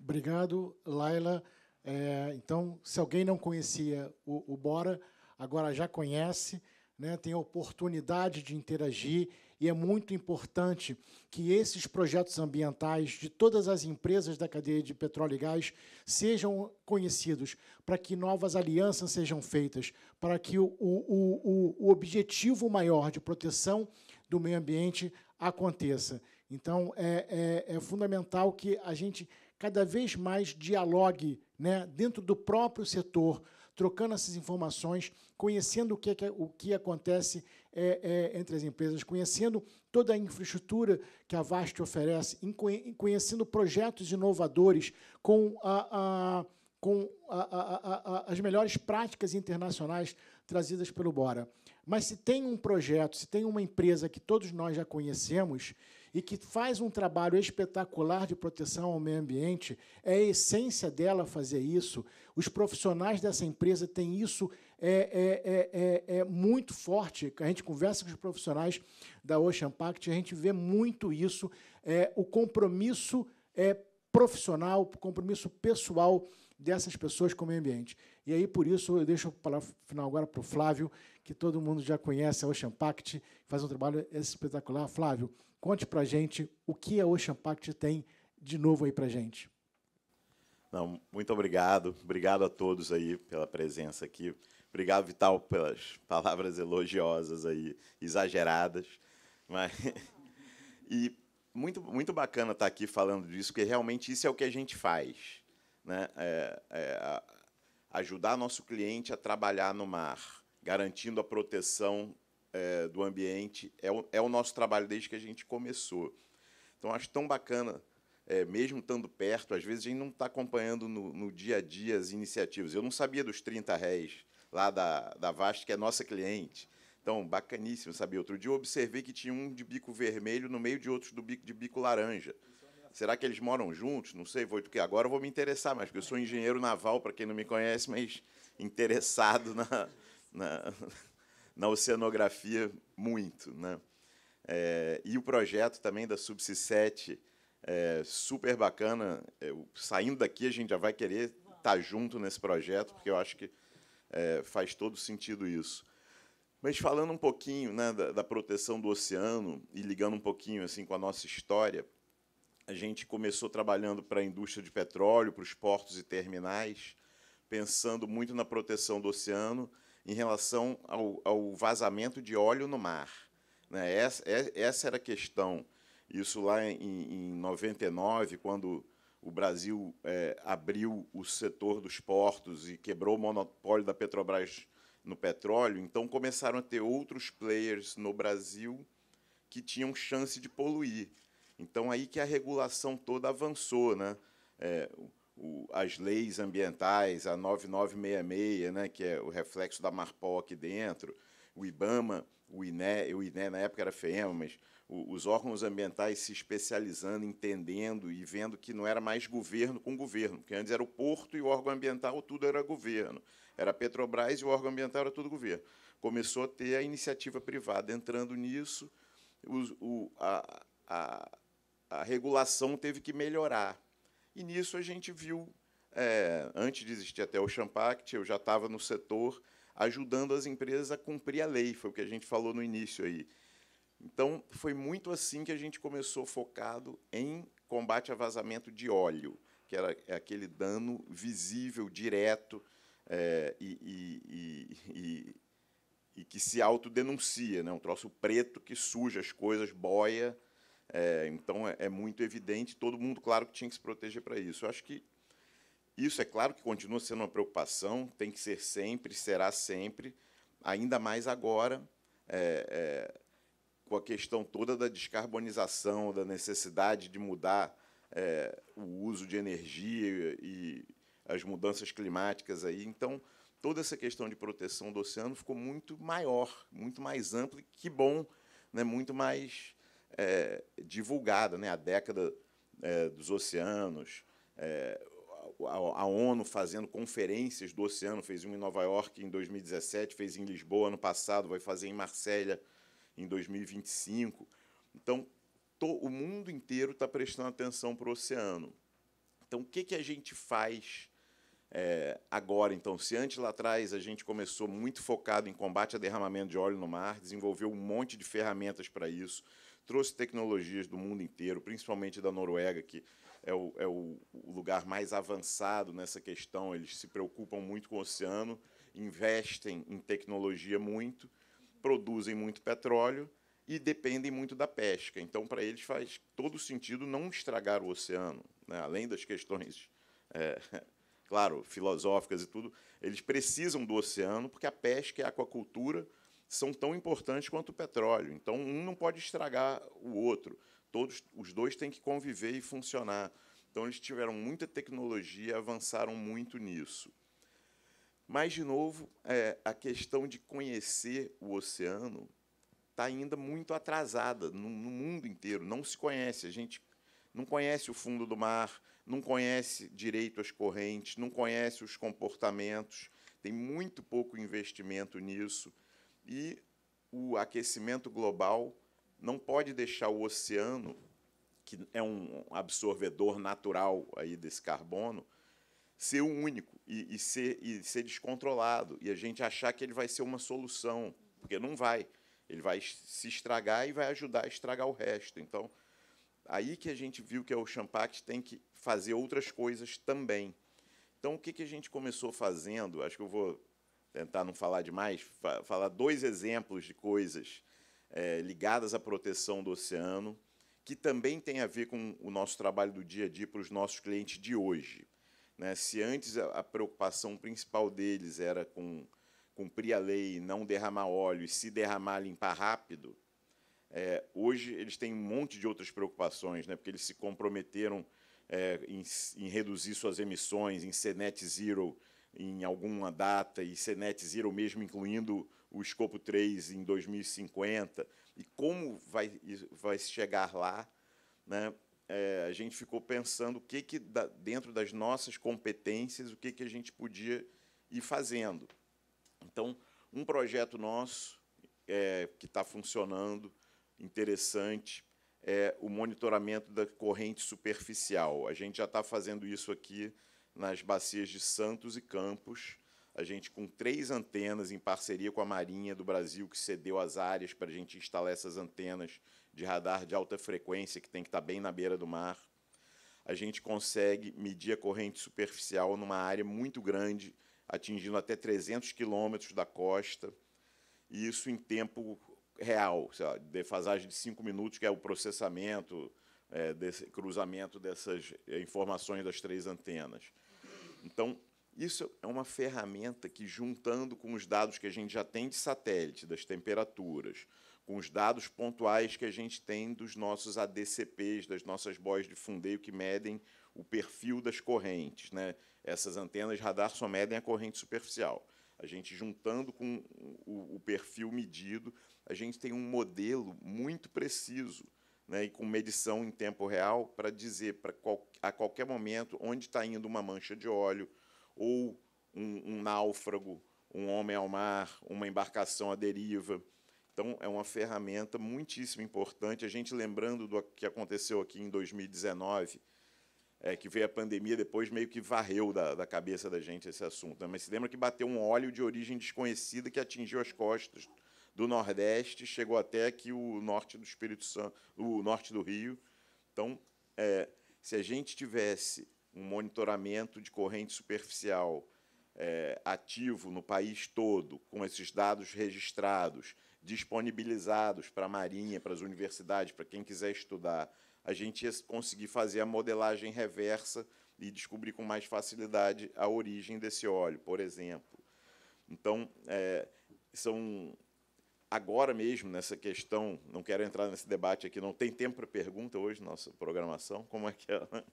Obrigado, Laila. É, então, se alguém não conhecia o, o Bora, agora já conhece né, tem a oportunidade de interagir e é muito importante que esses projetos ambientais de todas as empresas da cadeia de petróleo e gás sejam conhecidos, para que novas alianças sejam feitas, para que o, o, o, o objetivo maior de proteção do meio ambiente aconteça. Então, é, é, é fundamental que a gente cada vez mais dialogue né, dentro do próprio setor trocando essas informações, conhecendo o que, é, o que acontece é, é, entre as empresas, conhecendo toda a infraestrutura que a VAST oferece, conhecendo projetos inovadores com, a, a, com a, as melhores práticas internacionais trazidas pelo Bora. Mas se tem um projeto, se tem uma empresa que todos nós já conhecemos e que faz um trabalho espetacular de proteção ao meio ambiente, é a essência dela fazer isso, os profissionais dessa empresa têm isso é, é, é, é, muito forte. A gente conversa com os profissionais da Ocean Pact, a gente vê muito isso, é, o compromisso é, profissional, o compromisso pessoal dessas pessoas com o meio ambiente. E aí, por isso, eu deixo para final agora para o Flávio, que todo mundo já conhece a Ocean Pact, faz um trabalho espetacular. Flávio, conte para a gente o que a Ocean Pact tem de novo aí para a gente. Não, muito obrigado. Obrigado a todos aí pela presença aqui. Obrigado, Vital, pelas palavras elogiosas aí, exageradas. Mas... *laughs* E muito, muito bacana estar tá aqui falando disso, porque realmente isso é o que a gente faz. Né? É, é ajudar nosso cliente a trabalhar no mar, garantindo a proteção é, do ambiente, é o, é o nosso trabalho desde que a gente começou. Então, acho tão bacana é, mesmo estando perto, às vezes a gente não está acompanhando no, no, dia a dia as iniciativas. Eu não sabia dos 30 réis lá da, da Vast, que é nossa cliente. Então, bacaníssimo, sabia? Outro dia eu observei que tinha um de bico vermelho no meio de outros do bico, de bico laranja. Será que eles moram juntos? Não sei, vou, agora eu vou me interessar mais, porque eu sou engenheiro naval, para quem não me conhece, mas interessado na, na, na oceanografia muito. Né? É, e o projeto também da Subsea 7, é super bacana. Eu, é, saindo daqui, a gente já vai querer estar tá junto nesse projeto, porque eu acho que é, faz todo sentido isso. Mas falando um pouquinho né, da, da, proteção do oceano e ligando um pouquinho assim com a nossa história, a gente começou trabalhando para a indústria de petróleo, para os portos e terminais, pensando muito na proteção do oceano em relação ao, ao vazamento de óleo no mar. Né? Essa, é, essa era a questão isso lá em, em 99, quando o Brasil é, abriu o setor dos portos e quebrou o monopólio da Petrobras no petróleo, então começaram a ter outros players no Brasil que tinham chance de poluir. Então aí que a regulação toda avançou, né? É, o, as leis ambientais, a 9966, né, que é o reflexo da Marpol aqui dentro, o IBAMA, o INE, o INE na época era FEMA, mas os órgãos ambientais se especializando, entendendo e vendo que não era mais governo com governo, porque antes era o porto e o órgão ambiental, tudo era governo. Era Petrobras e o órgão ambiental era tudo governo. Começou a ter a iniciativa privada entrando nisso, o, o, a, a, a, regulação teve que melhorar. E nisso a gente viu, é, antes de existir até o Champact, eu já estava no setor ajudando as empresas a cumprir a lei, foi o que a gente falou no início aí então, foi muito assim que a gente começou focado em combate a vazamento de óleo, que era é aquele dano visível, direto é, e, e, e, e, que se autodenuncia né? um troço preto que suja as coisas, boia. É, então, é, é muito evidente, todo mundo, claro, que tinha que se proteger para isso. Eu acho que isso é claro que continua sendo uma preocupação, tem que ser sempre, será sempre, ainda mais agora. É, é, com a questão toda da descarbonização, da necessidade de mudar é, o uso de energia e as mudanças climáticas aí. Então, toda essa questão de proteção do oceano ficou muito maior, muito mais ampla, e que bom, né, muito mais é, divulgada. Né, a década é, dos oceanos, é, a, a, ONU fazendo conferências do oceano, fez uma em Nova York em 2017, fez em Lisboa ano passado, vai fazer em Marsella em 2025. Então, to, o mundo inteiro está prestando atenção para o oceano. Então, o que, que a gente faz é, agora? Então, se antes lá atrás a gente começou muito focado em combate a derramamento de óleo no mar, desenvolveu um monte de ferramentas para isso, trouxe tecnologias do mundo inteiro, principalmente da Noruega, que é o, é o, lugar mais avançado nessa questão. Eles se preocupam muito com o oceano, investem em tecnologia muito produzem muito petróleo e dependem muito da pesca. Então, para eles faz todo sentido não estragar o oceano, né? além das questões, é, *laughs* claro, filosóficas e tudo. Eles precisam do oceano porque a pesca e a aquacultura são tão importantes quanto o petróleo. Então, um não pode estragar o outro. Todos, os dois têm que conviver e funcionar. Então, eles tiveram muita tecnologia, avançaram muito nisso. Mas, de novo, é, a questão de conhecer o oceano está ainda muito atrasada no, no mundo inteiro. Não se conhece. A gente não conhece o fundo do mar, não conhece direito as correntes, não conhece os comportamentos, tem muito pouco investimento nisso. E o aquecimento global não pode deixar o oceano, que é um absorvedor natural aí desse carbono, ser o único e, e, ser, e ser descontrolado e a gente achar que ele vai ser uma solução, porque não vai. Ele vai se estragar e vai ajudar a estragar o resto. Então, aí que a gente viu que é o Champact tem que fazer outras coisas também. Então, o que, que a gente começou fazendo? Acho que eu vou tentar não falar demais, fa falar dois exemplos de coisas é, ligadas à proteção do oceano, que também tem a ver com o nosso trabalho do dia a dia para os nossos clientes de hoje. Né? Se antes a preocupação principal deles era com cumprir a lei, não derramar óleo, e se derramar, limpar rápido, é, hoje eles têm um monte de outras preocupações, né? porque eles se comprometeram é, em, em, reduzir suas emissões, em ser net zero em alguma data, e ser net zero mesmo incluindo o escopo 3 em 2050. E como vai, vai chegar lá? Né? é, a gente ficou pensando o que, que dentro das nossas competências, o que, que a gente podia ir fazendo. Então, um projeto nosso é, que está funcionando, interessante, é o monitoramento da corrente superficial. A gente já está fazendo isso aqui nas bacias de Santos e Campos. A gente com três antenas em parceria com a Marinha do Brasil, que cedeu as áreas para a gente instalar essas antenas de radar de alta frequência, que tem que estar bem na beira do mar, a gente consegue medir a corrente superficial numa área muito grande, atingindo até 300 quilômetros da costa, e isso em tempo real, lá, defasagem de cinco minutos, que é o processamento, é, desse, cruzamento dessas é, informações das três antenas. Então, isso é uma ferramenta que, juntando com os dados que a gente já tem de satélite, das temperaturas, com os dados pontuais que a gente tem dos nossos ADCPs, das nossas boias de fundeio que medem o perfil das correntes. Né? Essas antenas radar só medem a corrente superficial. A gente juntando com o, o perfil medido, a gente tem um modelo muito preciso né, e com medição em tempo real para dizer para qual, a qualquer momento onde está indo uma mancha de óleo ou um, um náufrago, um homem ao mar, uma embarcação à deriva. Então, é uma ferramenta muitíssimo importante. A gente lembrando do que aconteceu aqui em 2019, é, que veio a pandemia, depois meio que varreu da, da cabeça da gente esse assunto. Né? Mas se lembra que bateu um óleo de origem desconhecida que atingiu as costas do Nordeste, chegou até aqui o norte do Espírito Santo, o norte do Rio. Então, é, se a gente tivesse um monitoramento de corrente superficial é, ativo no país todo, com esses dados registrados, disponibilizados para a Marinha, para as universidades, para quem quiser estudar, a gente ia conseguir fazer a modelagem reversa e descobrir com mais facilidade a origem desse óleo, por exemplo. Então, é, são agora mesmo nessa questão, não quero entrar nesse debate aqui, não tem tempo para pergunta hoje nossa programação, como é que é? Né?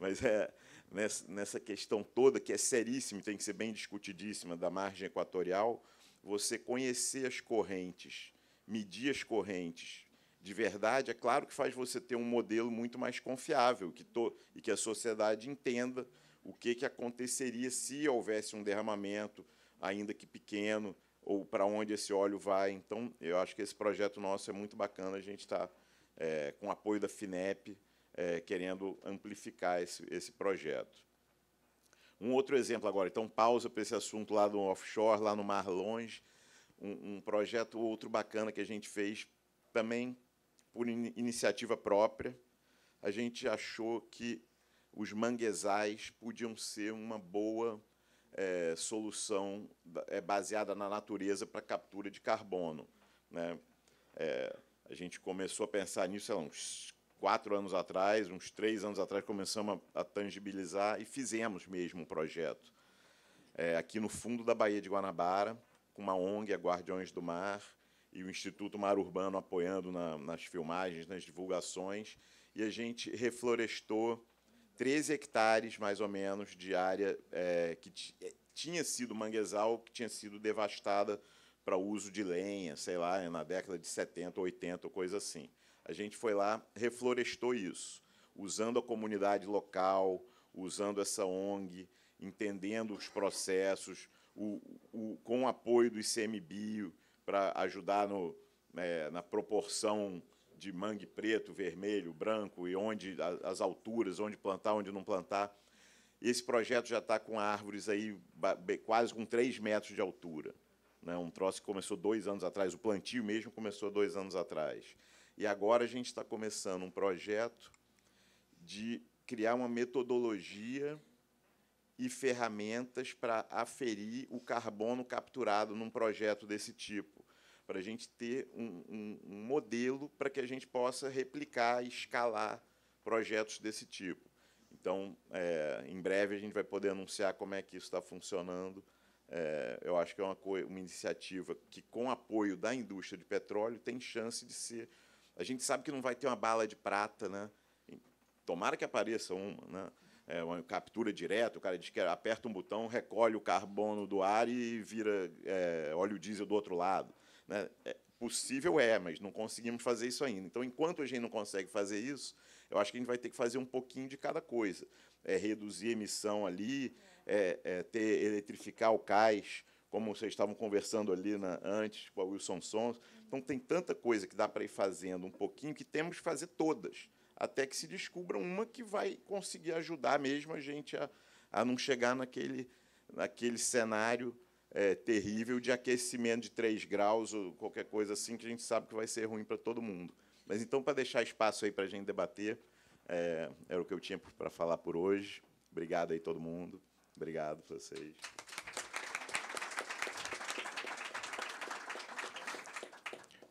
Mas é nessa, nessa questão toda que é seríssima, tem que ser bem discutidíssima da margem equatorial, você conhecer as correntes, medir as correntes de verdade, é claro que faz você ter um modelo muito mais confiável que to, e que a sociedade entenda o que, que aconteceria se houvesse um derramamento, ainda que pequeno, ou para onde esse óleo vai. Então, eu acho que esse projeto nosso é muito bacana, a gente está é, eh, com apoio da FINEP, é, querendo amplificar esse, esse projeto. Um outro exemplo agora, então pausa para esse assunto lá do offshore, lá no Mar Longe, um, um projeto outro bacana que a gente fez também por in iniciativa própria. A gente achou que os manguezais podiam ser uma boa é, solução é, baseada na natureza para captura de carbono. Né? É, a gente começou a pensar nisso há uns quatro anos atrás, uns três anos atrás, começamos a, a tangibilizar e fizemos mesmo um projeto é, aqui no fundo da Baía de Guanabara, com uma ONG, a Guardiões do Mar, e o Instituto Mar Urbano apoiando na, nas filmagens, nas divulgações, e a gente reflorestou 13 hectares, mais ou menos, de área é, que é, tinha sido manguezal, que tinha sido devastada para uso de lenha, sei lá, na década de 70, 80, coisa assim a gente foi lá, reflorestou isso, usando a comunidade local, usando essa ONG, entendendo os processos, o, o, com o apoio do ICMBio para ajudar no, é, na proporção de mangue preto, vermelho, branco e onde as alturas, onde plantar, onde não plantar. Esse projeto já está com árvores aí quase com 3 metros de altura. Né? Um troço que começou dois anos atrás, o plantio mesmo começou dois anos atrás. E agora a gente está começando um projeto de criar uma metodologia e ferramentas para aferir o carbono capturado num projeto desse tipo, para a gente ter um, um, um modelo para que a gente possa replicar e escalar projetos desse tipo. Então, é, em breve a gente vai poder anunciar como é que isso está funcionando. É, eu acho que é uma, uma iniciativa que, com apoio da indústria de petróleo, tem chance de ser a gente sabe que não vai ter uma bala de prata, né? Tomara que apareça uma, né? É uma captura direta, o cara diz que aperta um botão, recolhe o carbono do ar e vira é, óleo diesel do outro lado. Né? É, possível é, mas não conseguimos fazer isso ainda. Então, enquanto a gente não consegue fazer isso, eu acho que a gente vai ter que fazer um pouquinho de cada coisa. É, reduzir a emissão ali, é, é ter eletrificar o cais, como vocês estavam conversando ali na, antes com a Wilson Sons. Então, tem tanta coisa que dá para ir fazendo um pouquinho que temos que fazer todas, até que se descubra uma que vai conseguir ajudar mesmo a gente a, a não chegar naquele, naquele cenário é, terrível de aquecimento de 3 graus ou qualquer coisa assim, que a gente sabe que vai ser ruim para todo mundo. Mas então, para deixar espaço aí para a gente debater, é, era o que eu tinha para falar por hoje. Obrigado aí todo mundo. Obrigado vocês.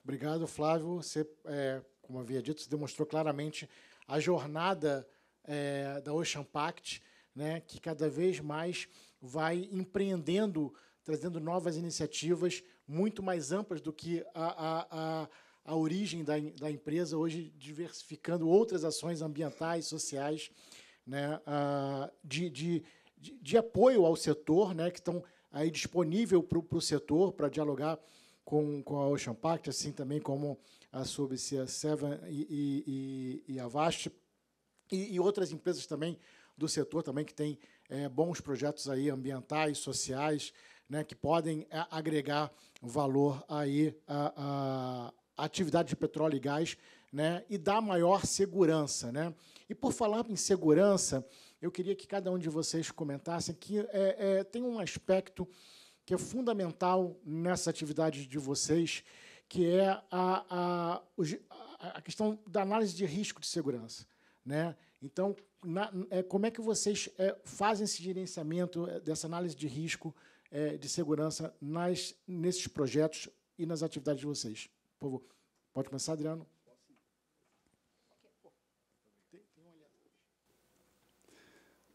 Obrigado, Flávio. Você, é, como havia dito, você demonstrou claramente a jornada é, da Ocean Pact, né, que cada vez mais vai empreendendo, trazendo novas iniciativas muito mais amplas do que a, a, a, a origem da, da empresa, hoje diversificando outras ações ambientais, sociais, né, de, de, de, de apoio ao setor, né, que estão aí disponível para o setor, para dialogar com, com a Ocean Pact, assim também como a Subsea Seven e, e, e, a Vast, e, e, outras empresas também do setor também que tem é, bons projetos aí ambientais, sociais, né, que podem é, agregar valor aí a, a atividade de petróleo e gás né, e dar maior segurança. Né? E por falar em segurança, eu queria que cada um de vocês comentasse que é, é, tem um aspecto que é fundamental nessa atividade de vocês, que é a, a, a questão da análise de risco de segurança. Né? Então, na, é, como é que vocês é, fazem esse gerenciamento é, dessa análise de risco é, de segurança nas, nesses projetos e nas atividades de vocês? Por favor, pode começar, Adriano.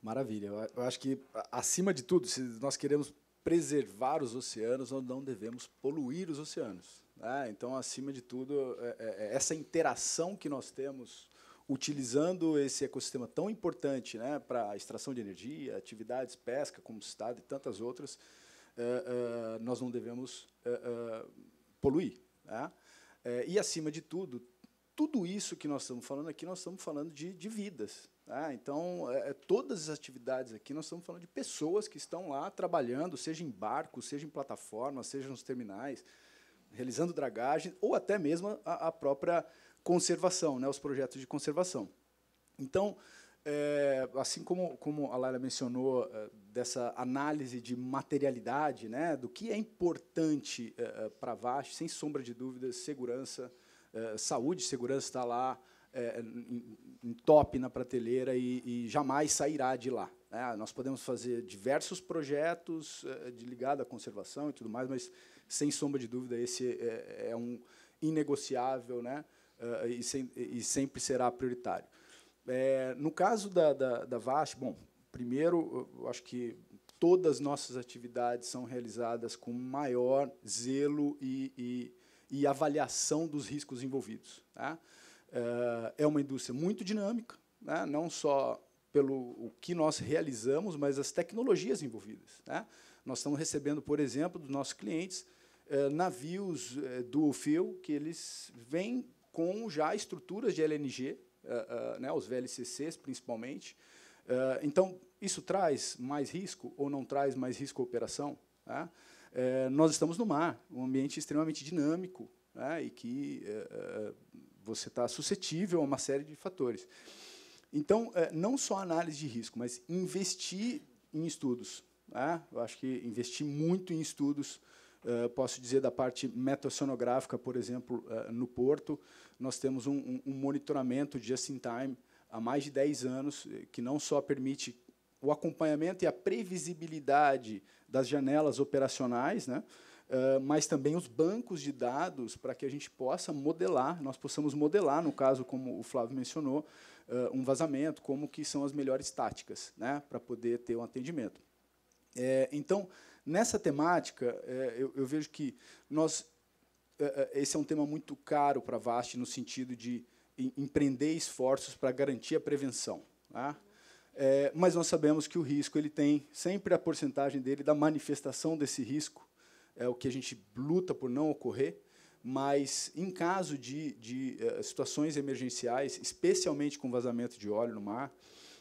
Maravilha. Eu acho que, acima de tudo, se nós queremos preservar os oceanos, nós não devemos poluir os oceanos. Né? Então, acima de tudo, é, é, é essa interação que nós temos utilizando esse ecossistema tão importante né, para extração de energia, atividades, pesca, como citado, e tantas outras, é, é nós não devemos é, poluir. Né? e, acima de tudo, tudo isso que nós estamos falando aqui, nós estamos falando de, de vidas. Ah, então, é, é, todas as atividades aqui, nós estamos falando de pessoas que estão lá trabalhando, seja em barco, seja em plataforma, seja nos terminais, realizando dragagem, ou até mesmo a, a própria conservação, né, os projetos de conservação. Então, é, assim como, como a Laila mencionou, é, dessa análise de materialidade, né, do que é importante é, é, para a VAST, sem sombra de dúvidas, segurança, saúde, segurança está lá, é, em, em top na prateleira e, e jamais sairá de lá. Né? Ah, nós podemos fazer diversos projetos é, ligados à conservação e tudo mais, mas, sem sombra de dúvida, esse é, é um inegociável né? Ah, e, sem, e, sempre será prioritário. É, no caso da, da, da VAST, bom, primeiro, eu acho que todas as nossas atividades são realizadas com maior zelo e, e, e avaliação dos riscos envolvidos. Tá? Eh, é uma indústria muito dinâmica, né? não só pelo o que nós realizamos, mas as tecnologias envolvidas. Né? Nós estamos recebendo, por exemplo, dos nossos clientes, eh, navios eh, do fuel que eles vêm com já estruturas de LNG, né, os VLCCs principalmente. então, isso traz mais risco ou não traz mais risco à operação? Né? nós estamos no mar, um ambiente extremamente dinâmico né, e que você está suscetível a uma série de fatores. Então, eh, não só análise de risco, mas investir em estudos. Né? Eu acho que investir muito em estudos, eh, posso dizer, da parte metassonográfica, por exemplo, eh, no Porto, nós temos um, um monitoramento just-in-time há mais de 10 anos, que não só permite o acompanhamento e a previsibilidade das janelas operacionais, né? mas também os bancos de dados para que a gente possa modelar, nós possamos modelar, no caso, como o Flávio mencionou, uh, um vazamento, como que são as melhores táticas né, para poder ter um atendimento. É, então, nessa temática, é, eu, eu, vejo que nós é, é esse é um tema muito caro para a VAST no sentido de empreender esforços para garantir a prevenção. Né? É, mas nós sabemos que o risco ele tem sempre a porcentagem dele da manifestação desse risco é o que a gente luta por não ocorrer, mas em caso de, de uh, situações emergenciais, especialmente com vazamento de óleo no mar,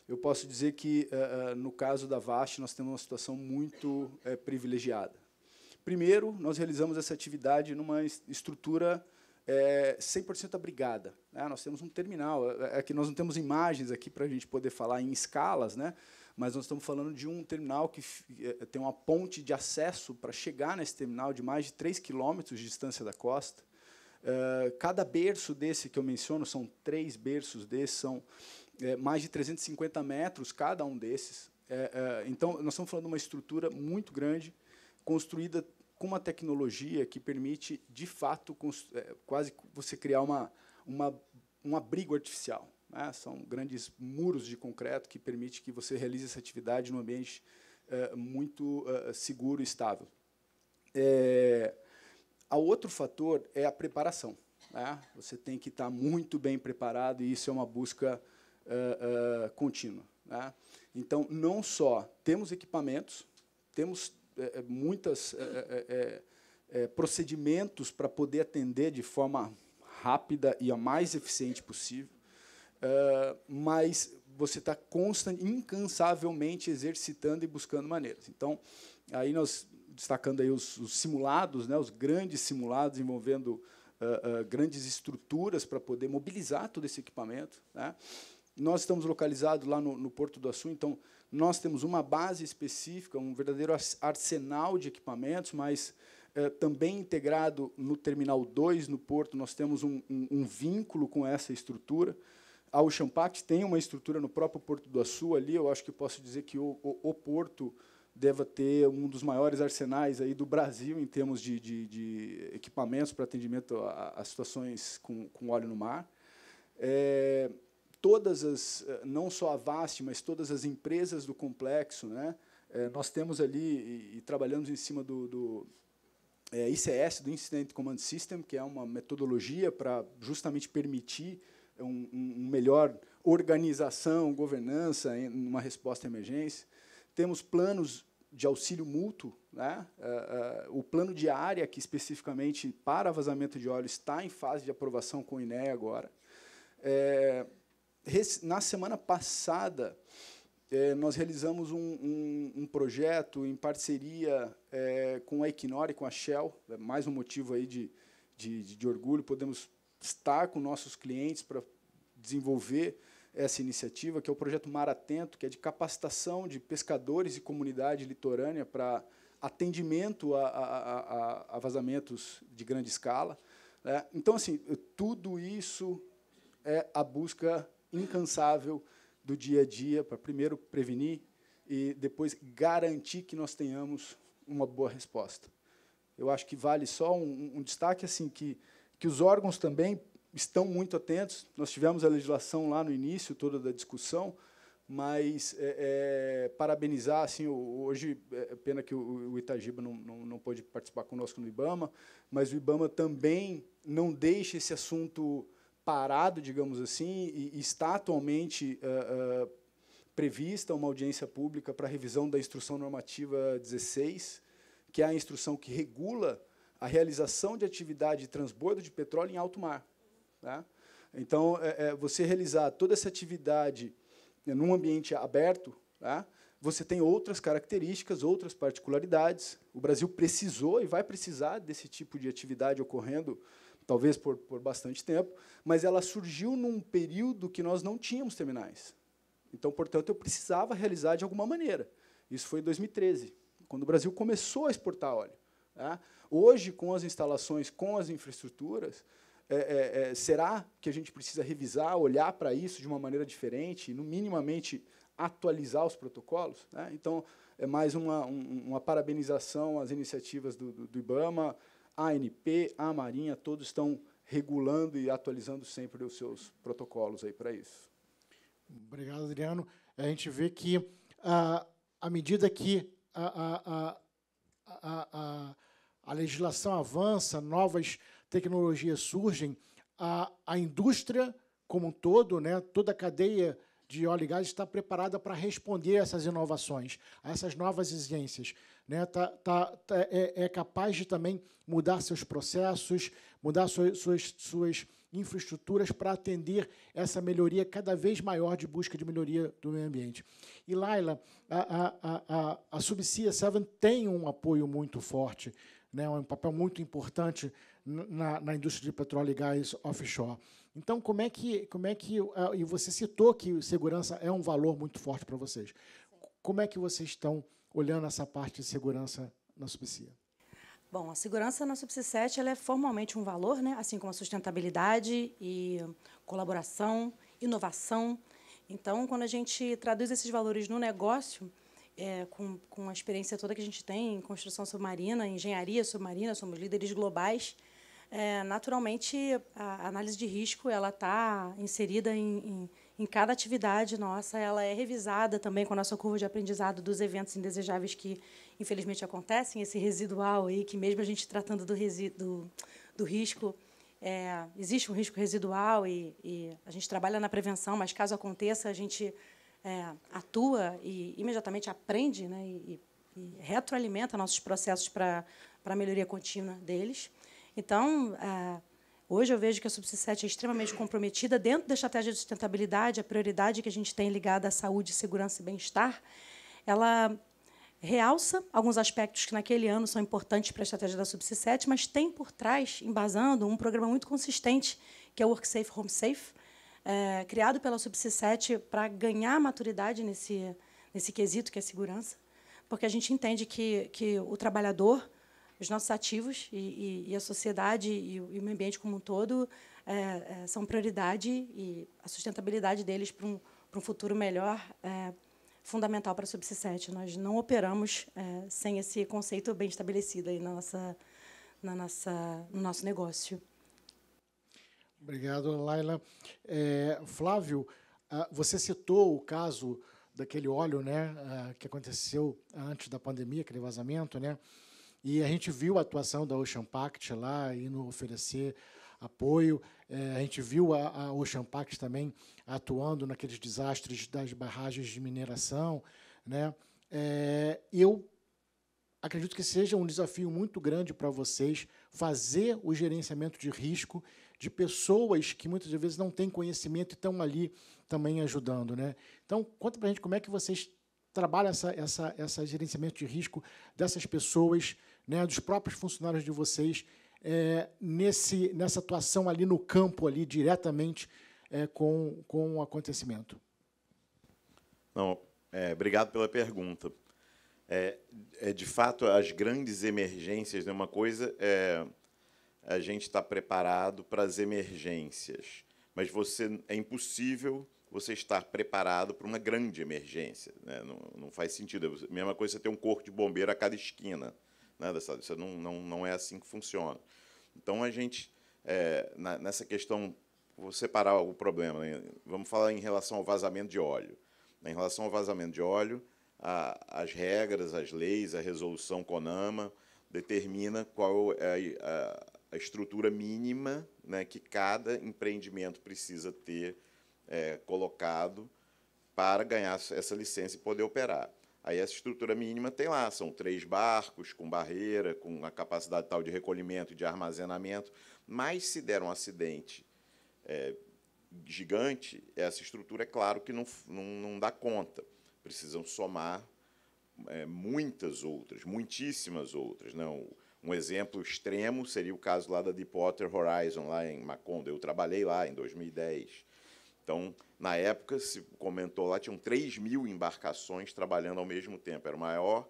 eu posso dizer que, uh, no caso da VAST, nós temos uma situação muito uh, privilegiada. Primeiro, nós realizamos essa atividade numa estrutura 100% abrigada. Né? Nós temos um terminal, é, é que nós não temos imagens aqui para a gente poder falar em escalas, né? mas nós estamos falando de um terminal que é, tem uma ponte de acesso para chegar nesse terminal de mais de 3 quilômetros de distância da costa. É, cada berço desse que eu menciono, são três berços desses, são é, mais de 350 metros cada um desses. Então, nós estamos falando de uma estrutura muito grande, construída com uma tecnologia que permite, de fato, quase você criar uma, uma, um abrigo artificial. Né, são grandes muros de concreto que permite que você realize essa atividade num ambiente é, muito é, seguro e estável. É, a outro fator é a preparação. Né? Você tem que estar muito bem preparado e isso é uma busca é, contínua. Né? Então, não só temos equipamentos, temos é, muitos procedimentos para poder atender de forma rápida e a mais eficiente possível ah, mas você está incansavelmente exercitando e buscando maneiras. Então, aí nós destacando aí os, os simulados, né, os grandes simulados envolvendo uh, uh, grandes estruturas para poder mobilizar todo esse equipamento. Né. Nós estamos localizados lá no, no, Porto do Açu, então nós temos uma base específica, um verdadeiro arsenal de equipamentos, mas eh, também integrado no Terminal 2, no Porto, nós temos um, um, um vínculo com essa estrutura. A Oceanpact tem uma estrutura no próprio Porto do Açu ali, eu acho que posso dizer que o, o, o Porto deva ter um dos maiores arsenais aí do Brasil em termos de, de, de equipamentos para atendimento a, a, situações com, com óleo no mar. É, todas as, eh, não só a Vast, mas todas as empresas do complexo, né? É, nós temos ali e, e, trabalhamos em cima do, do é, eh, ICS, do Incident Command System, que é uma metodologia para justamente permitir é um, um melhor organização, governança em uma resposta à emergência. Temos planos de auxílio mútuo. Né? Uh, uh, o plano de área, que especificamente para vazamento de óleo, está em fase de aprovação com o INEA agora. É, na semana passada, é, nós realizamos um, um, um, projeto em parceria é, com a Equinor e com a Shell, é mais um motivo aí de, de, de orgulho, podemos estar com nossos clientes para desenvolver essa iniciativa, que é o projeto Mar Atento, que é de capacitação de pescadores e comunidade litorânea para atendimento a, a, a, vazamentos de grande escala. Né? Então, assim, tudo isso é a busca incansável do dia a dia para, primeiro, prevenir e, depois, garantir que nós tenhamos uma boa resposta. Eu acho que vale só um, um destaque assim que que os órgãos também estão muito atentos. Nós tivemos a legislação lá no início toda da discussão, mas é, é, parabenizar assim hoje é, é pena que o, Itagiba não, não, não, pôde participar conosco no IBAMA, mas o IBAMA também não deixa esse assunto parado, digamos assim, e, está atualmente é, é, prevista uma audiência pública para revisão da instrução normativa 16, que é a instrução que regula a realização de atividade de transbordo de petróleo em alto mar. Tá? Então, é, é, você realizar toda essa atividade né, num ambiente aberto, tá? você tem outras características, outras particularidades. O Brasil precisou e vai precisar desse tipo de atividade ocorrendo, talvez por, por bastante tempo, mas ela surgiu num período que nós não tínhamos terminais. Então, portanto, eu precisava realizar de alguma maneira. Isso foi em 2013, quando o Brasil começou a exportar óleo. Tá? Hoje, com as instalações, com as infraestruturas, é, é, é será que a gente precisa revisar, olhar para isso de uma maneira diferente, no minimamente atualizar os protocolos? Né? Então, é mais uma, um, uma parabenização às iniciativas do, do, do IBAMA, a ANP, a Marinha, todos estão regulando e atualizando sempre os seus protocolos aí para isso. Obrigado, Adriano. A gente vê que, ah, à medida que a, a, a, a a legislação avança, novas tecnologias surgem, a, a indústria como um todo, né, toda a cadeia de óleo e gás está preparada para responder a essas inovações, a essas novas exigências. Né? Tá, tá, tá é, é, capaz de também mudar seus processos, mudar suas, suas, suas infraestruturas para atender essa melhoria cada vez maior de busca de melhoria do meio ambiente. E, Laila, a, a, a, a, a 7 tem um apoio muito forte né, um papel muito importante na, na, indústria de petróleo e gás offshore. Então, como é que, como é que ah, e você citou que segurança é um valor muito forte para vocês. Como é que vocês estão olhando essa parte de segurança na subsídia? Bom, a segurança na Subsea 7 ela é formalmente um valor, né? assim como a sustentabilidade e colaboração, inovação. Então, quando a gente traduz esses valores no negócio, é, com, com a experiência toda que a gente tem em construção submarina, engenharia submarina, somos líderes globais. É, naturalmente, a análise de risco ela está inserida em, em, em, cada atividade nossa, ela é revisada também com a nossa curva de aprendizado dos eventos indesejáveis que, infelizmente, acontecem, esse residual aí, que mesmo a gente tratando do, do, do risco, é, existe um risco residual e, e a gente trabalha na prevenção, mas caso aconteça, a gente é, atua e imediatamente aprende né, e, e retroalimenta nossos processos para a melhoria contínua deles. Então, é, hoje eu vejo que a 7 é extremamente comprometida dentro da estratégia de sustentabilidade, a prioridade que a gente tem ligada à saúde, segurança e bem-estar, ela realça alguns aspectos que naquele ano são importantes para a estratégia da 7, mas tem por trás, embasando, um programa muito consistente, que é o Work Safe, Home Safe, é, criado pela Subsisete para ganhar maturidade nesse, nesse quesito que é segurança, porque a gente entende que, que o trabalhador, os nossos ativos e, e, e a sociedade e o, e o, meio ambiente como um todo é, é, são prioridade e a sustentabilidade deles para um, para um futuro melhor é fundamental para a Subsisete. Nós não operamos é, sem esse conceito bem estabelecido aí na nossa, na nossa, no nosso negócio. Obrigado, Laila. É, Flávio, ah, você citou o caso daquele óleo né, ah, que aconteceu antes da pandemia, aquele vazamento, né? E a gente viu a atuação da Ocean Pact lá, indo oferecer apoio. É, a gente viu a, a Ocean Pact também atuando naqueles desastres das barragens de mineração. Né? É, eu acredito que seja um desafio muito grande para vocês fazer o gerenciamento de risco de pessoas que muitas vezes não têm conhecimento e estão ali também ajudando. Né? Então, conta para a gente como é que vocês trabalham essa, essa, essa gerenciamento de risco dessas pessoas, né, dos próprios funcionários de vocês, é, nesse, nessa atuação ali no campo, ali diretamente é, com, com o acontecimento. Não, é, obrigado pela pergunta. É, é, de fato, as grandes emergências, né, uma coisa é, a gente está preparado para as emergências, mas você é impossível você estar preparado para uma grande emergência. Né? Não, não, faz sentido. A é mesma coisa você ter um corpo de bombeiro a cada esquina. Né? Isso não, não, não é assim que funciona. Então, a gente, é, na, nessa questão, vou separar o problema. Né? Vamos falar em relação ao vazamento de óleo. Né, em relação ao vazamento de óleo, a, as regras, as leis, a resolução CONAMA determina qual é a, a estrutura mínima né, que cada empreendimento precisa ter é, colocado para ganhar essa licença e poder operar. Aí essa estrutura mínima tem lá, são três barcos com barreira, com a capacidade tal de recolhimento e de armazenamento, mas se der um acidente é, gigante, essa estrutura é claro que não, não, não dá conta. Precisam somar é, muitas outras, muitíssimas outras. Não? Né? Um exemplo extremo seria o caso lá da Deepwater Horizon, lá em Macondo. Eu trabalhei lá em 2010. Então, na época, se comentou lá, tinham 3 mil embarcações trabalhando ao mesmo tempo. Era a maior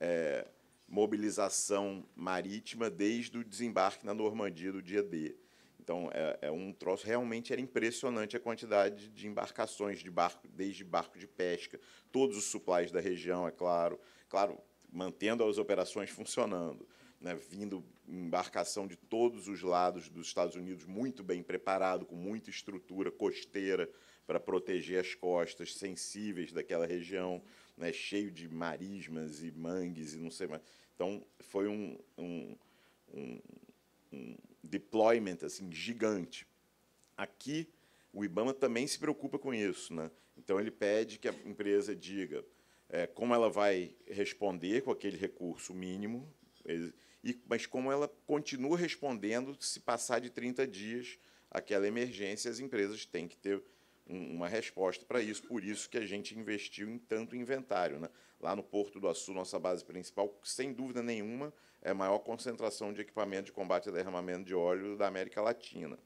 é, mobilização marítima desde o desembarque na Normandia do dia D. Então, é, é, um troço, realmente era impressionante a quantidade de embarcações, de barco, desde barco de pesca, todos os supplies da região, é claro. Claro, mantendo as operações funcionando né, vindo embarcação de todos os lados dos Estados Unidos, muito bem preparado, com muita estrutura costeira para proteger as costas sensíveis daquela região, né, cheio de marismas e mangues e não sei mais. Então, foi um, um, um, um deployment assim, gigante. Aqui, o IBAMA também se preocupa com isso. Né? Então, ele pede que a empresa diga é, como ela vai responder com aquele recurso mínimo e, mas como ela continua respondendo, se passar de 30 dias aquela emergência, as empresas têm que ter um, uma resposta para isso. Por isso que a gente investiu em tanto inventário. Né? Lá no Porto do Açul, nossa base principal, sem dúvida nenhuma, é a maior concentração de equipamento de combate a derramamento de óleo da América Latina.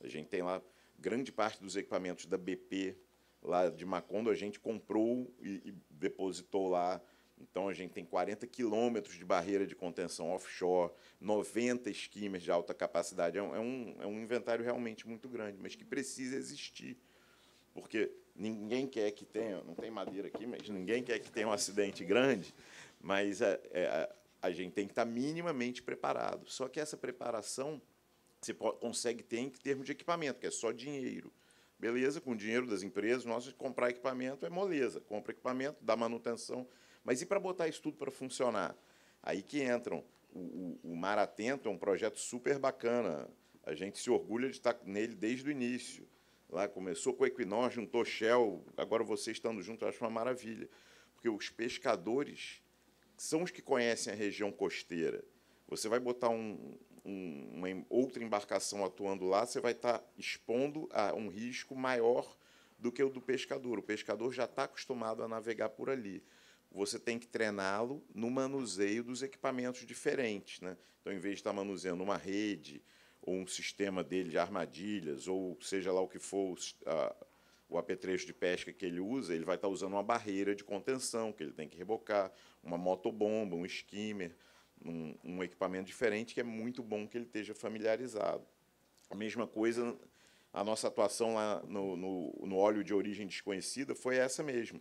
A gente tem lá grande parte dos equipamentos da BP, lá de Macondo, a gente comprou e, e depositou lá então, a gente tem 40 quilômetros de barreira de contenção offshore, 90 esquemas de alta capacidade. É, é um, é um inventário realmente muito grande, mas que precisa existir. Porque ninguém quer que tenha, não tem madeira aqui, mas ninguém quer que tenha um acidente grande, mas a, é, a, a gente tem que estar minimamente preparado. Só que essa preparação você pode, consegue ter em termos de equipamento, que é só dinheiro. Beleza, com o dinheiro das empresas, nós comprar equipamento é moleza. Compra equipamento, dá manutenção, mas e para botar isso tudo para funcionar? Aí que entram. O, o, o Mar Atento é um projeto super bacana. A gente se orgulha de estar nele desde o início. Lá começou com o Equinor, juntou Shell, agora vocês estando junto, eu acho uma maravilha. Porque os pescadores são os que conhecem a região costeira. Você vai botar um, um, uma outra embarcação atuando lá, você vai estar expondo a um risco maior do que o do pescador. O pescador já está acostumado a navegar por ali você tem que treiná-lo no manuseio dos equipamentos diferentes. Né? Então, em vez de estar tá manuseando uma rede, ou um sistema dele de armadilhas, ou seja lá o que for a, o apetrecho de pesca que ele usa, ele vai estar tá usando uma barreira de contenção que ele tem que rebocar, uma motobomba, um skimmer, um, um equipamento diferente que é muito bom que ele esteja familiarizado. A mesma coisa, a nossa atuação lá no, no, no óleo de origem desconhecida foi essa mesmo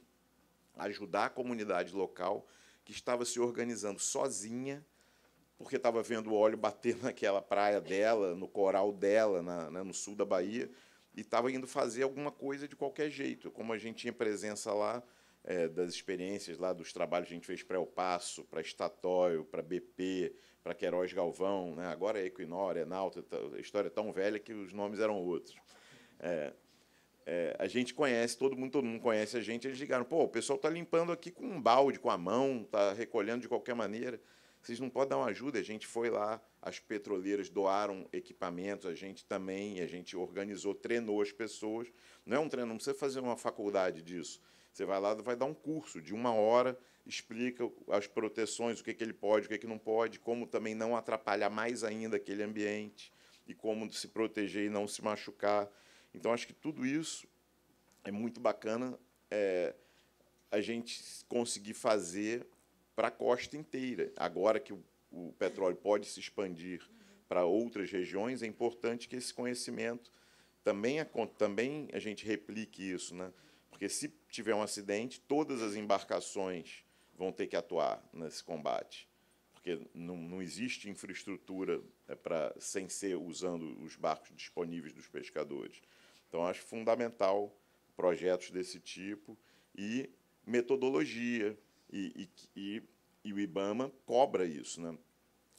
ajudar a comunidade local que estava se organizando sozinha, porque estava vendo o óleo bater *laughs* naquela praia dela, no coral dela, na, né, no sul da Bahia, e estava indo fazer alguma coisa de qualquer jeito. Como a gente tinha presença lá, é, das experiências lá, dos trabalhos que a gente fez para El Passo, para Estatóio, para BP, para Queiroz Galvão, né? agora é Equinor, é Nauta, tá, a história é tão velha que os nomes eram outros. É, é, a gente conhece, todo mundo, todo mundo conhece a gente, eles ligaram, pô, o pessoal está limpando aqui com um balde, com a mão, está recolhendo de qualquer maneira. Vocês não podem dar uma ajuda? A gente foi lá, as petroleiras doaram equipamentos, a gente também, a gente organizou, treinou as pessoas. Não é um treino, não precisa fazer uma faculdade disso. Você vai lá, vai dar um curso de uma hora, explica as proteções, o que, é que ele pode, o que, é que não pode, como também não atrapalhar mais ainda aquele ambiente e como se proteger e não se machucar. Então, acho que tudo isso é muito bacana é, a gente conseguir fazer para a costa inteira. Agora que o, o petróleo pode se expandir para outras regiões, é importante que esse conhecimento também a, também a gente replique isso, né? Porque se tiver um acidente, todas as embarcações vão ter que atuar nesse combate, porque não, não existe infraestrutura é, para sem ser usando os barcos disponíveis dos pescadores. Então, acho fundamental projetos desse tipo e metodologia. E, e, e, e o IBAMA cobra isso. Né?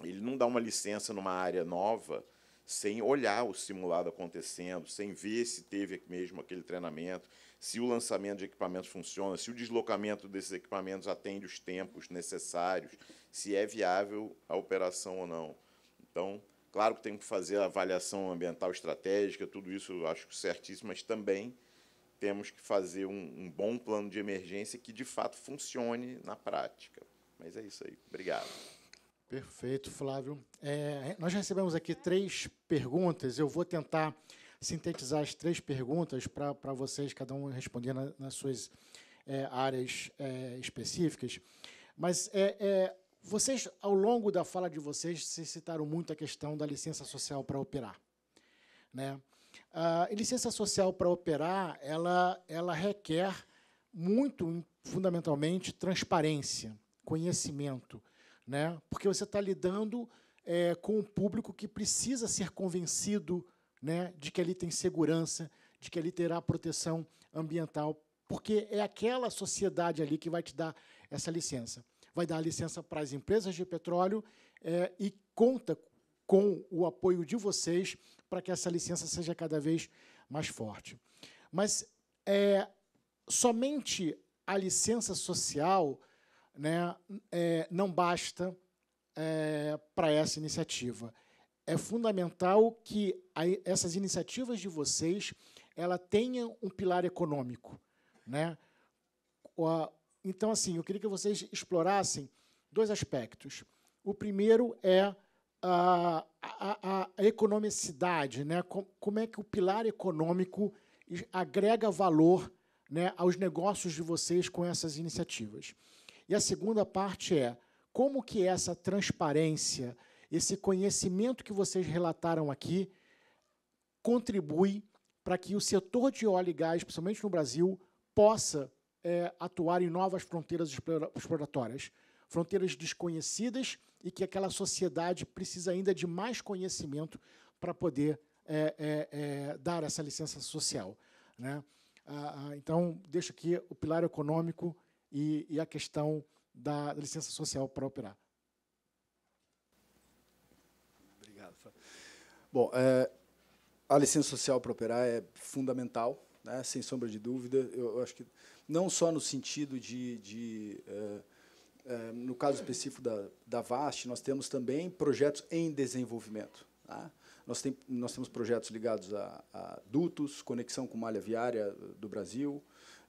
Ele não dá uma licença numa área nova sem olhar o simulado acontecendo, sem ver se teve mesmo aquele treinamento, se o lançamento de equipamentos funciona, se o deslocamento desses equipamentos atende os tempos necessários, se é viável a operação ou não. Então, Claro que tem que fazer a avaliação ambiental estratégica, tudo isso eu acho certíssimo, mas também temos que fazer um, um bom plano de emergência que de fato funcione na prática. Mas é isso aí. Obrigado. Perfeito, Flávio. É, nós recebemos aqui três perguntas. Eu vou tentar sintetizar as três perguntas para vocês, cada um responder na, nas suas é, áreas é, específicas. Mas é, é vocês, ao longo da fala de vocês, se citaram muito a questão da licença social para operar. Né? A ah, licença social para operar, ela, ela requer muito, fundamentalmente, transparência, conhecimento, né? porque você está lidando é, com um público que precisa ser convencido né, de que ali tem segurança, de que ali terá proteção ambiental, porque é aquela sociedade ali que vai te dar essa licença vai dar licença para as empresas de petróleo é, e conta com o apoio de vocês para que essa licença seja cada vez mais forte. Mas é, somente a licença social né, é, não basta é, para essa iniciativa. É fundamental que a, essas iniciativas de vocês ela tenham um pilar econômico. Né? Então, assim, eu queria que vocês explorassem dois aspectos. O primeiro é a, a, a economicidade, né? como é que o pilar econômico agrega valor né, aos negócios de vocês com essas iniciativas. E a segunda parte é como que essa transparência, esse conhecimento que vocês relataram aqui, contribui para que o setor de óleo e gás, principalmente no Brasil, possa é, atuar em novas fronteiras exploratórias, fronteiras desconhecidas e que aquela sociedade precisa ainda de mais conhecimento para poder é, é, é, dar essa licença social. Né? Ah, ah, então, deixo aqui o pilar econômico e, e a questão da licença social para operar. Obrigado. Bom, é, a licença social para operar é fundamental, né? sem sombra de dúvida. Eu, eu acho que não só no sentido de, de uh, uh, no caso específico da, da VAST, nós temos também projetos em desenvolvimento. Tá? Nós, tem, nós temos projetos ligados a, a dutos, conexão com malha viária eh, do Brasil,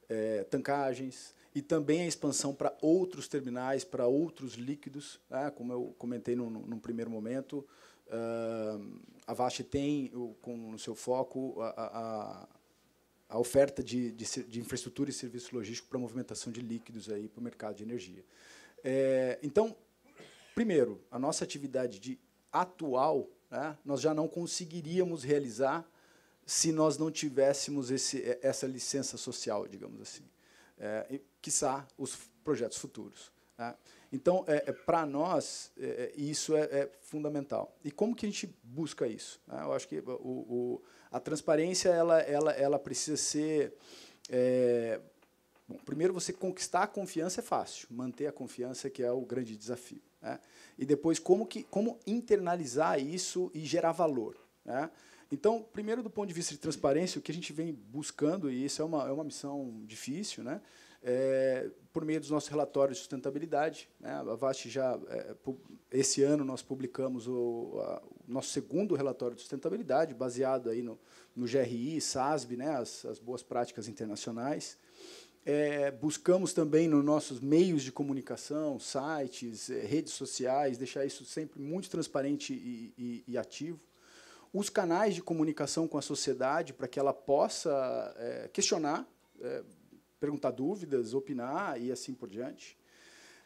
é, tancagens, e também a expansão para outros terminais, para outros líquidos. Né? Como eu comentei num, num primeiro momento, uh, a VAST tem o, com, no seu foco a, a oferta de, de, de infraestrutura e serviço logístico para movimentação de líquidos aí para o mercado de energia. É, então, primeiro, a nossa atividade de atual, né, nós já não conseguiríamos realizar se nós não tivéssemos esse, é, essa licença social, digamos assim, é, e, quiçá, os projetos futuros. Né. Então, é, é para nós, é, é isso é, fundamental. E como que a gente busca isso? Né? Eu acho que o, o a transparência ela, ela, ela precisa ser. É, bom, primeiro, você conquistar a confiança é fácil, manter a confiança que é o grande desafio. Né? E depois, como, que, como internalizar isso e gerar valor. Né? Então, primeiro, do ponto de vista de transparência, o que a gente vem buscando, e isso é uma, é uma missão difícil, né? É, por meio dos nossos relatórios de sustentabilidade. Né? A Vast já, é, esse ano, nós publicamos o, a, o, nosso segundo relatório de sustentabilidade, baseado aí no, no GRI, SASB, né? as, as boas práticas internacionais. É, buscamos também nos nossos meios de comunicação, sites, é, redes sociais, deixar isso sempre muito transparente e, e, e, ativo. Os canais de comunicação com a sociedade, para que ela possa é, questionar é, perguntar dúvidas, opinar e assim por diante.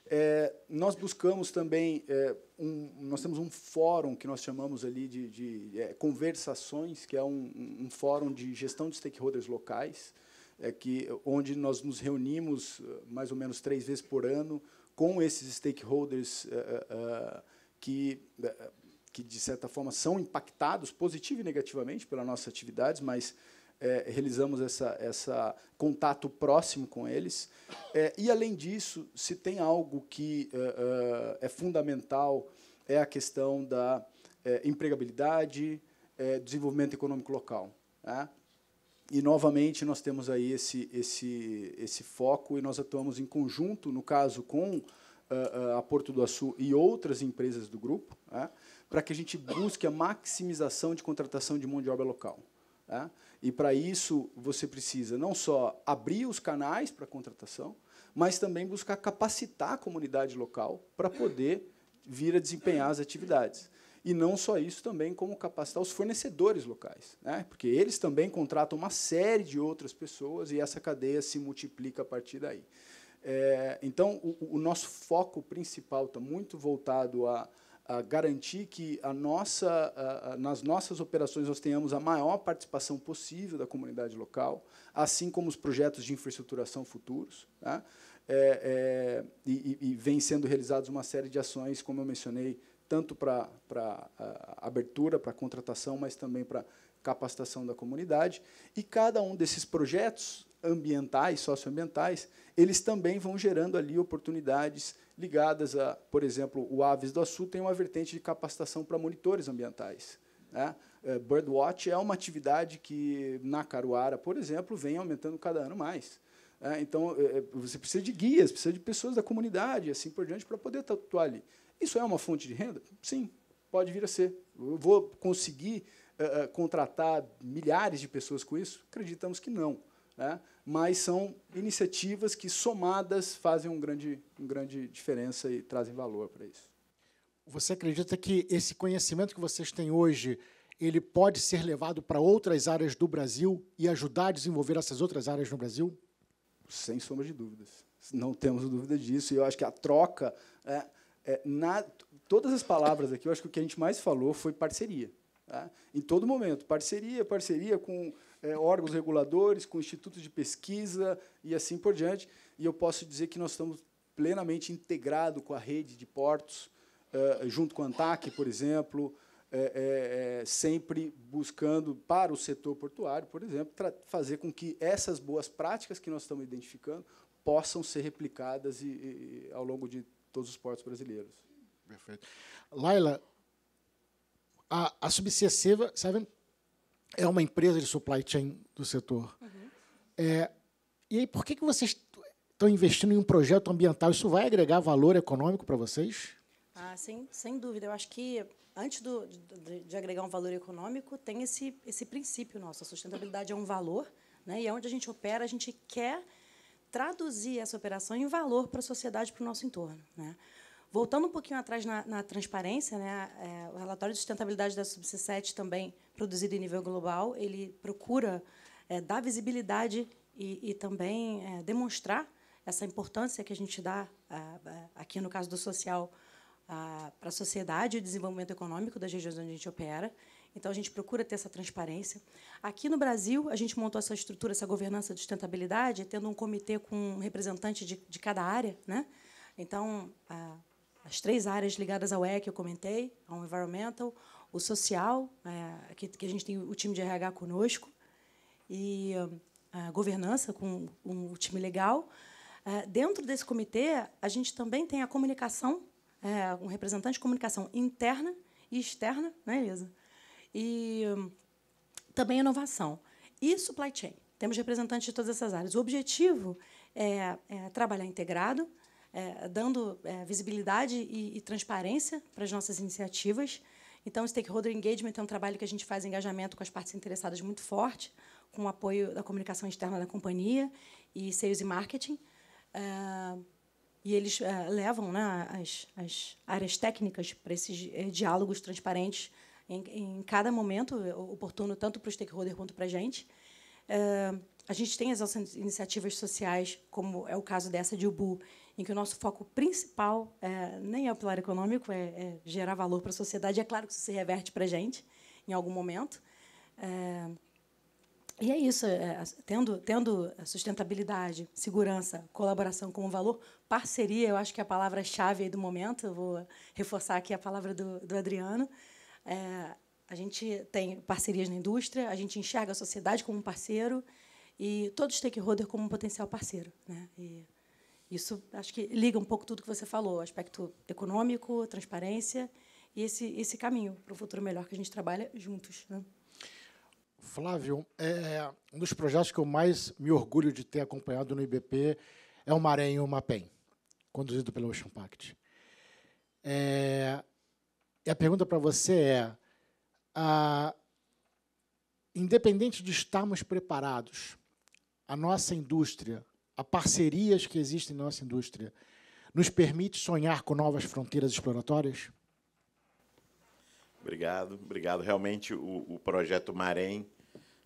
É, nós buscamos também, é, um, nós temos um fórum que nós chamamos ali de, de é, conversações, que é um, um, fórum de gestão de stakeholders locais, é, que, onde nós nos reunimos eh, mais ou menos três vezes por ano com esses stakeholders eh, eh, que, que, de certa forma, são impactados positivo e negativamente pelas nossas atividades, mas é, realizamos essa, essa contato próximo com eles. É, e, além disso, se tem algo que é, é, é fundamental é a questão da é, empregabilidade, é, desenvolvimento econômico local. Né? E, novamente, nós temos aí esse, esse, esse foco e nós atuamos em conjunto, no caso, com a Porto do Açu e outras empresas do grupo, né? para que a gente busque a maximização de contratação de mão de obra local. Né? E para isso você precisa não só abrir os canais para contratação, mas também buscar capacitar a comunidade local para poder vir a desempenhar as atividades. E não só isso, também como capacitar os fornecedores locais, né? porque eles também contratam uma série de outras pessoas e essa cadeia se multiplica a partir daí. É, então, o, o nosso foco principal está muito voltado a, a garantir que a nossa, a, a, nas nossas operações nós tenhamos a maior participação possível da comunidade local, assim como os projetos de infraestruturação futuros. Tá? É, é, e, e, vem sendo realizadas uma série de ações, como eu mencionei, tanto para abertura, para contratação, mas também para capacitação da comunidade. E cada um desses projetos ambientais, socioambientais, eles também vão gerando ali oportunidades ligadas a, por exemplo, o Aves do Açu tem uma vertente de capacitação para monitores ambientais. Né? É, birdwatch é uma atividade que, na Caruara, por exemplo, vem aumentando cada ano mais. Né? Então, é, é, você precisa de guias, precisa de pessoas da comunidade, assim por diante, para poder atuar ali. Isso é uma fonte de renda? Sim, pode vir a ser. Eu vou conseguir contratar milhares de pessoas com isso? Acreditamos que não né? mas são iniciativas que, somadas, fazem um grande, um grande diferença e trazem valor para isso. Você acredita que esse conhecimento que vocês têm hoje ele pode ser levado para outras áreas do Brasil e ajudar a desenvolver essas outras áreas no Brasil? Sem sombra de dúvidas. Não temos dúvida disso. E eu acho que a troca. É, é, na, todas as palavras aqui, eu acho que o que a gente mais falou foi parceria. Tá? Em todo momento. Parceria, parceria com é, órgãos reguladores, com institutos de pesquisa e assim por diante. E eu posso dizer que nós estamos plenamente integrados com a rede de portos, é, junto com a ANTAC, por exemplo, é, é, é sempre buscando, para o setor portuário, por exemplo, fazer com que essas boas práticas que nós estamos identificando possam ser replicadas e, e, ao longo de todos os portos brasileiros. Perfeito. Laila, a, a subsessiva, sabe, é uma empresa de supply chain do setor. Uhum. É, e aí, por que, que vocês estão investindo em um projeto ambiental? Isso vai agregar valor econômico para vocês? Ah, sem, sem dúvida. Eu acho que, antes do, de, de, agregar um valor econômico, tem esse, esse princípio nosso. A sustentabilidade é um valor, né? e é onde a gente opera, a gente quer traduzir essa operação em valor para a sociedade, para o nosso entorno. Né? Voltando um pouquinho atrás na, na transparência, né, é, o relatório de sustentabilidade da subse 7 também produzido em nível global, ele procura é, dar visibilidade e, e também é, demonstrar essa importância que a gente dá é, é, aqui no caso do social é, para a sociedade e o desenvolvimento econômico das regiões onde a gente opera. Então, a gente procura ter essa transparência. Aqui no Brasil, a gente montou essa estrutura, essa governança de sustentabilidade, tendo um comitê com um representante de, de cada área. Né? Então, as três áreas ligadas ao E que eu comentei, ao environmental, o social, é, que, que, a gente tem o time de RH conosco, e ah, a governança com um, o time legal. É, dentro desse comitê, a gente também tem a comunicação, é, um representante de comunicação interna e externa, né, Elisa? E também inovação. E supply chain. Temos representantes de todas essas áreas. O objetivo é, é trabalhar integrado, é, dando é, visibilidade e, e transparência para as nossas iniciativas. Então, o Stakeholder Engagement é um trabalho que a gente faz engajamento com as partes interessadas muito forte, com o apoio da comunicação externa da companhia e sales e marketing. É, e eles é, levam né, as, as, áreas técnicas para esses é, diálogos transparentes em, em, cada momento é, oportuno, tanto para o stakeholder quanto para a gente. a gente tem as nossas iniciativas sociais, como é o caso dessa de Ubu, em que o nosso foco principal é, nem é o pilar econômico, é, é gerar valor para a sociedade. É claro que isso se reverte para a gente em algum momento. É, e é isso, é, tendo, tendo sustentabilidade, segurança, colaboração como valor, parceria, eu acho que é a palavra-chave do momento, eu vou reforçar aqui a palavra do, do Adriano. É, a gente tem parcerias na indústria, a gente enxerga a sociedade como um parceiro e todo stakeholder como um potencial parceiro. Né? E, isso acho que liga um pouco tudo que você falou, aspecto econômico, transparência e esse, esse caminho para um futuro melhor que a gente trabalha juntos. Né? Flávio, é, um dos projetos que eu mais me orgulho de ter acompanhado no IBP é o Maranhão e o Mapem, conduzido pelo Ocean Pact. É, e a pergunta para você é, a, independente de estarmos preparados, a nossa indústria a parcerias que existem na nossa indústria, nos permite sonhar com novas fronteiras exploratórias? Obrigado, obrigado. Realmente, o, o projeto Marém,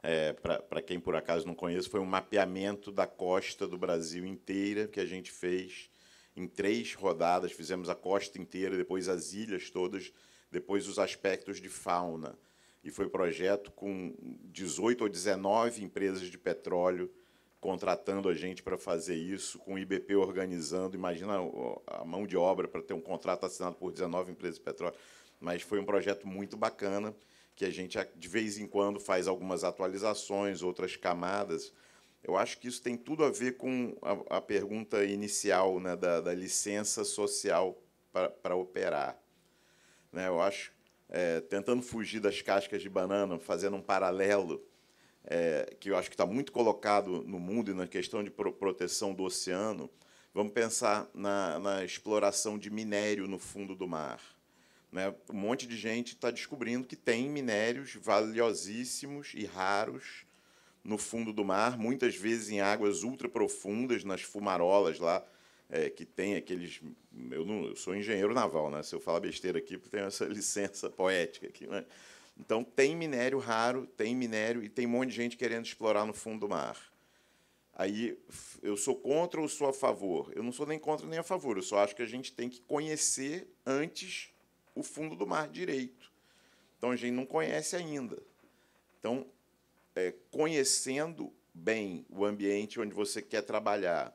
é, para quem por acaso não conhece, foi um mapeamento da costa do Brasil inteira que a gente fez em três rodadas. Fizemos a costa inteira, depois as ilhas todas, depois os aspectos de fauna. E foi um projeto com 18 ou 19 empresas de petróleo contratando a gente para fazer isso, com o IBP organizando. Imagina a mão de obra para ter um contrato assinado por 19 empresas de petróleo. Mas foi um projeto muito bacana, que a gente, de vez em quando, faz algumas atualizações, outras camadas. Eu acho que isso tem tudo a ver com a, a pergunta inicial né, da, da licença social para operar. Né, eu acho, é, tentando fugir das cascas de banana, fazendo um paralelo, é, que eu acho que está muito colocado no mundo e na questão de proteção do oceano, vamos pensar na, na exploração de minério no fundo do mar. Né? Um monte de gente está descobrindo que tem minérios valiosíssimos e raros no fundo do mar, muitas vezes em águas ultra profundas, nas fumarolas lá, é, que tem aqueles. Eu, não, eu sou engenheiro naval, né? Se eu falar besteira aqui, porque tenho essa *laughs* licença poética aqui, né? Então, tem minério raro, tem minério e tem um monte de gente querendo explorar no fundo do mar. Aí, eu sou contra ou sou a favor? Eu não sou nem contra nem a favor, eu só acho que a gente tem que conhecer antes o fundo do mar direito. Então, a gente não conhece ainda. Então, é, conhecendo bem o ambiente onde você quer trabalhar,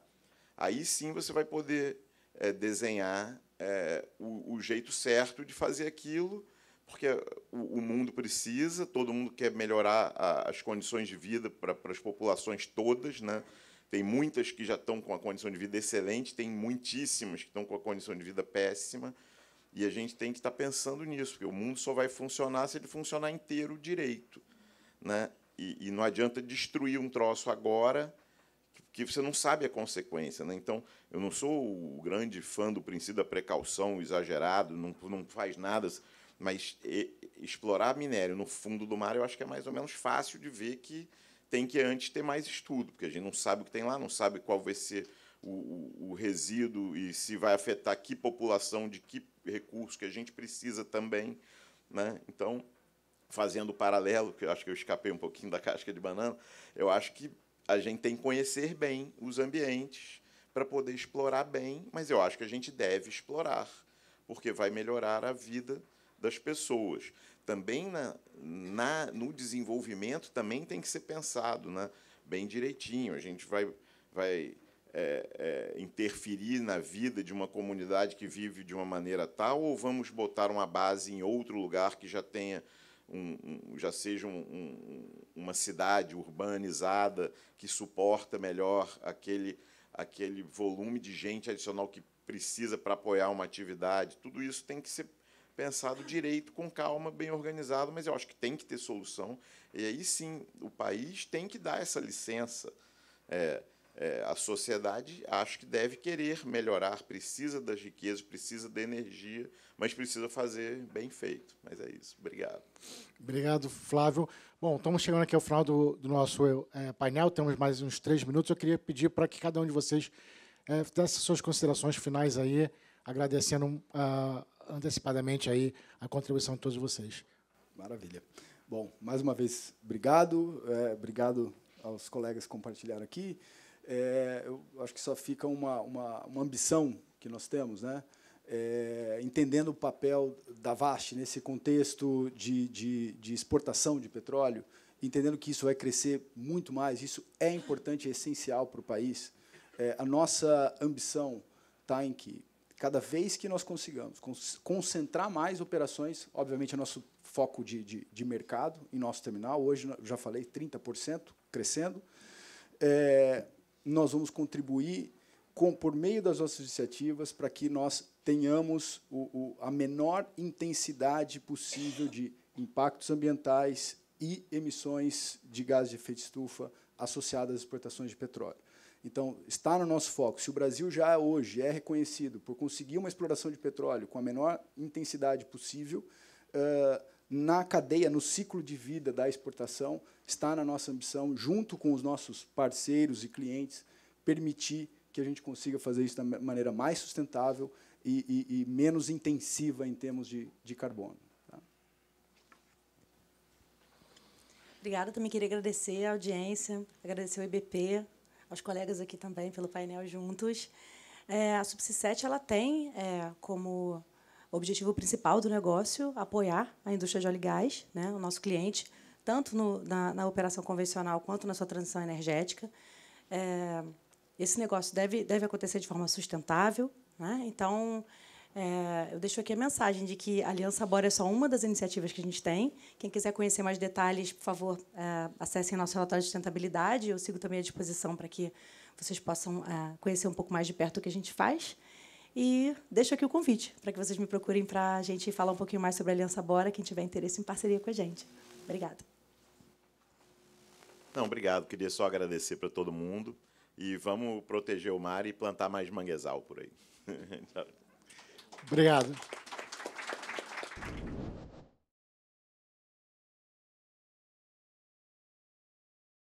aí sim você vai poder é, desenhar é, o, o jeito certo de fazer aquilo porque o, mundo precisa, todo mundo quer melhorar as condições de vida para, as populações todas, né? Tem muitas que já estão com a condição de vida excelente, tem muitíssimas que estão com a condição de vida péssima, e a gente tem que estar tá pensando nisso, porque o mundo só vai funcionar se ele funcionar inteiro direito, né? E, e não adianta destruir um troço agora que você não sabe a consequência. Né? Então, eu não sou o grande fã do princípio da precaução exagerado, não, não faz nada. Mas e, explorar minério no fundo do mar eu acho que é mais ou menos fácil de ver que tem que antes ter mais estudo, porque a gente não sabe o que tem lá, não sabe qual vai ser o, o, o resíduo e se vai afetar que população, de que recurso que a gente precisa também. Né? Então, fazendo o paralelo, que eu acho que eu escapei um pouquinho da casca de banana, eu acho que a gente tem que conhecer bem os ambientes para poder explorar bem, mas eu acho que a gente deve explorar, porque vai melhorar a vida das pessoas. Também na, na, no desenvolvimento também tem que ser pensado né? bem direitinho. A gente vai, vai é, é, interferir na vida de uma comunidade que vive de uma maneira tal ou vamos botar uma base em outro lugar que já tenha um, um, já seja um, uma cidade urbanizada que suporta melhor aquele, aquele volume de gente adicional que precisa para apoiar uma atividade. Tudo isso tem que ser pensado direito, com calma, bem organizado, mas eu acho que tem que ter solução. E aí sim, o país tem que dar essa licença. É, é, a sociedade acho que deve querer melhorar, precisa das riquezas, precisa da energia, mas precisa fazer bem feito. Mas é isso. Obrigado. Obrigado, Flávio. Bom, estamos chegando aqui ao final do, do nosso é, painel, temos mais uns três minutos. Eu queria pedir para que cada um de vocês é, desse suas considerações finais aí, agradecendo a ah, antecipadamente aí a contribuição de todos vocês. Maravilha. Bom, mais uma vez, obrigado. É, obrigado aos colegas que compartilharam aqui. É, eu acho que só fica uma, uma, uma ambição que nós temos, né? É, entendendo o papel da VAST nesse contexto de, de, de, exportação de petróleo, entendendo que isso vai crescer muito mais, isso é importante, é essencial para o país. É, a nossa ambição está em que cada vez que nós consigamos concentrar mais operações, obviamente, é nosso foco de, de, de, mercado em nosso terminal, hoje, já falei, 30% crescendo, é, nós vamos contribuir com, por meio das nossas iniciativas para que nós tenhamos o, o, a menor intensidade possível de impactos ambientais e emissões de gases de efeito estufa associadas às exportações de petróleo. Então, está no nosso foco. Se o Brasil já hoje é reconhecido por conseguir uma exploração de petróleo com a menor intensidade possível, uh, na cadeia, no ciclo de vida da exportação, está na nossa ambição, junto com os nossos parceiros e clientes, permitir que a gente consiga fazer isso da maneira mais sustentável e, e, e menos intensiva em termos de, de carbono. Tá? Obrigada. Também queria agradecer a audiência, agradecer o IBP, aos colegas aqui também pelo painel juntos. É, a subsistente ela tem é, como objetivo principal do negócio apoiar a indústria de óleo e gás, né, o nosso cliente, tanto no, na, na, operação convencional quanto na sua transição energética. É, esse negócio deve, deve acontecer de forma sustentável. Né? Então, é, eu deixo aqui a mensagem de que a Aliança Bora é só uma das iniciativas que a gente tem. Quem quiser conhecer mais detalhes, por favor, é, acessem nosso relatório de sustentabilidade. Eu sigo também à disposição para que vocês possam é, conhecer um pouco mais de perto o que a gente faz. E deixo aqui o convite para que vocês me procurem para a gente falar um pouquinho mais sobre a Aliança Bora, quem tiver interesse em parceria com a gente. Obrigada. Não, obrigado. Queria só agradecer para todo mundo. E vamos proteger o mar e plantar mais manguezal por aí. *laughs* Obrigado.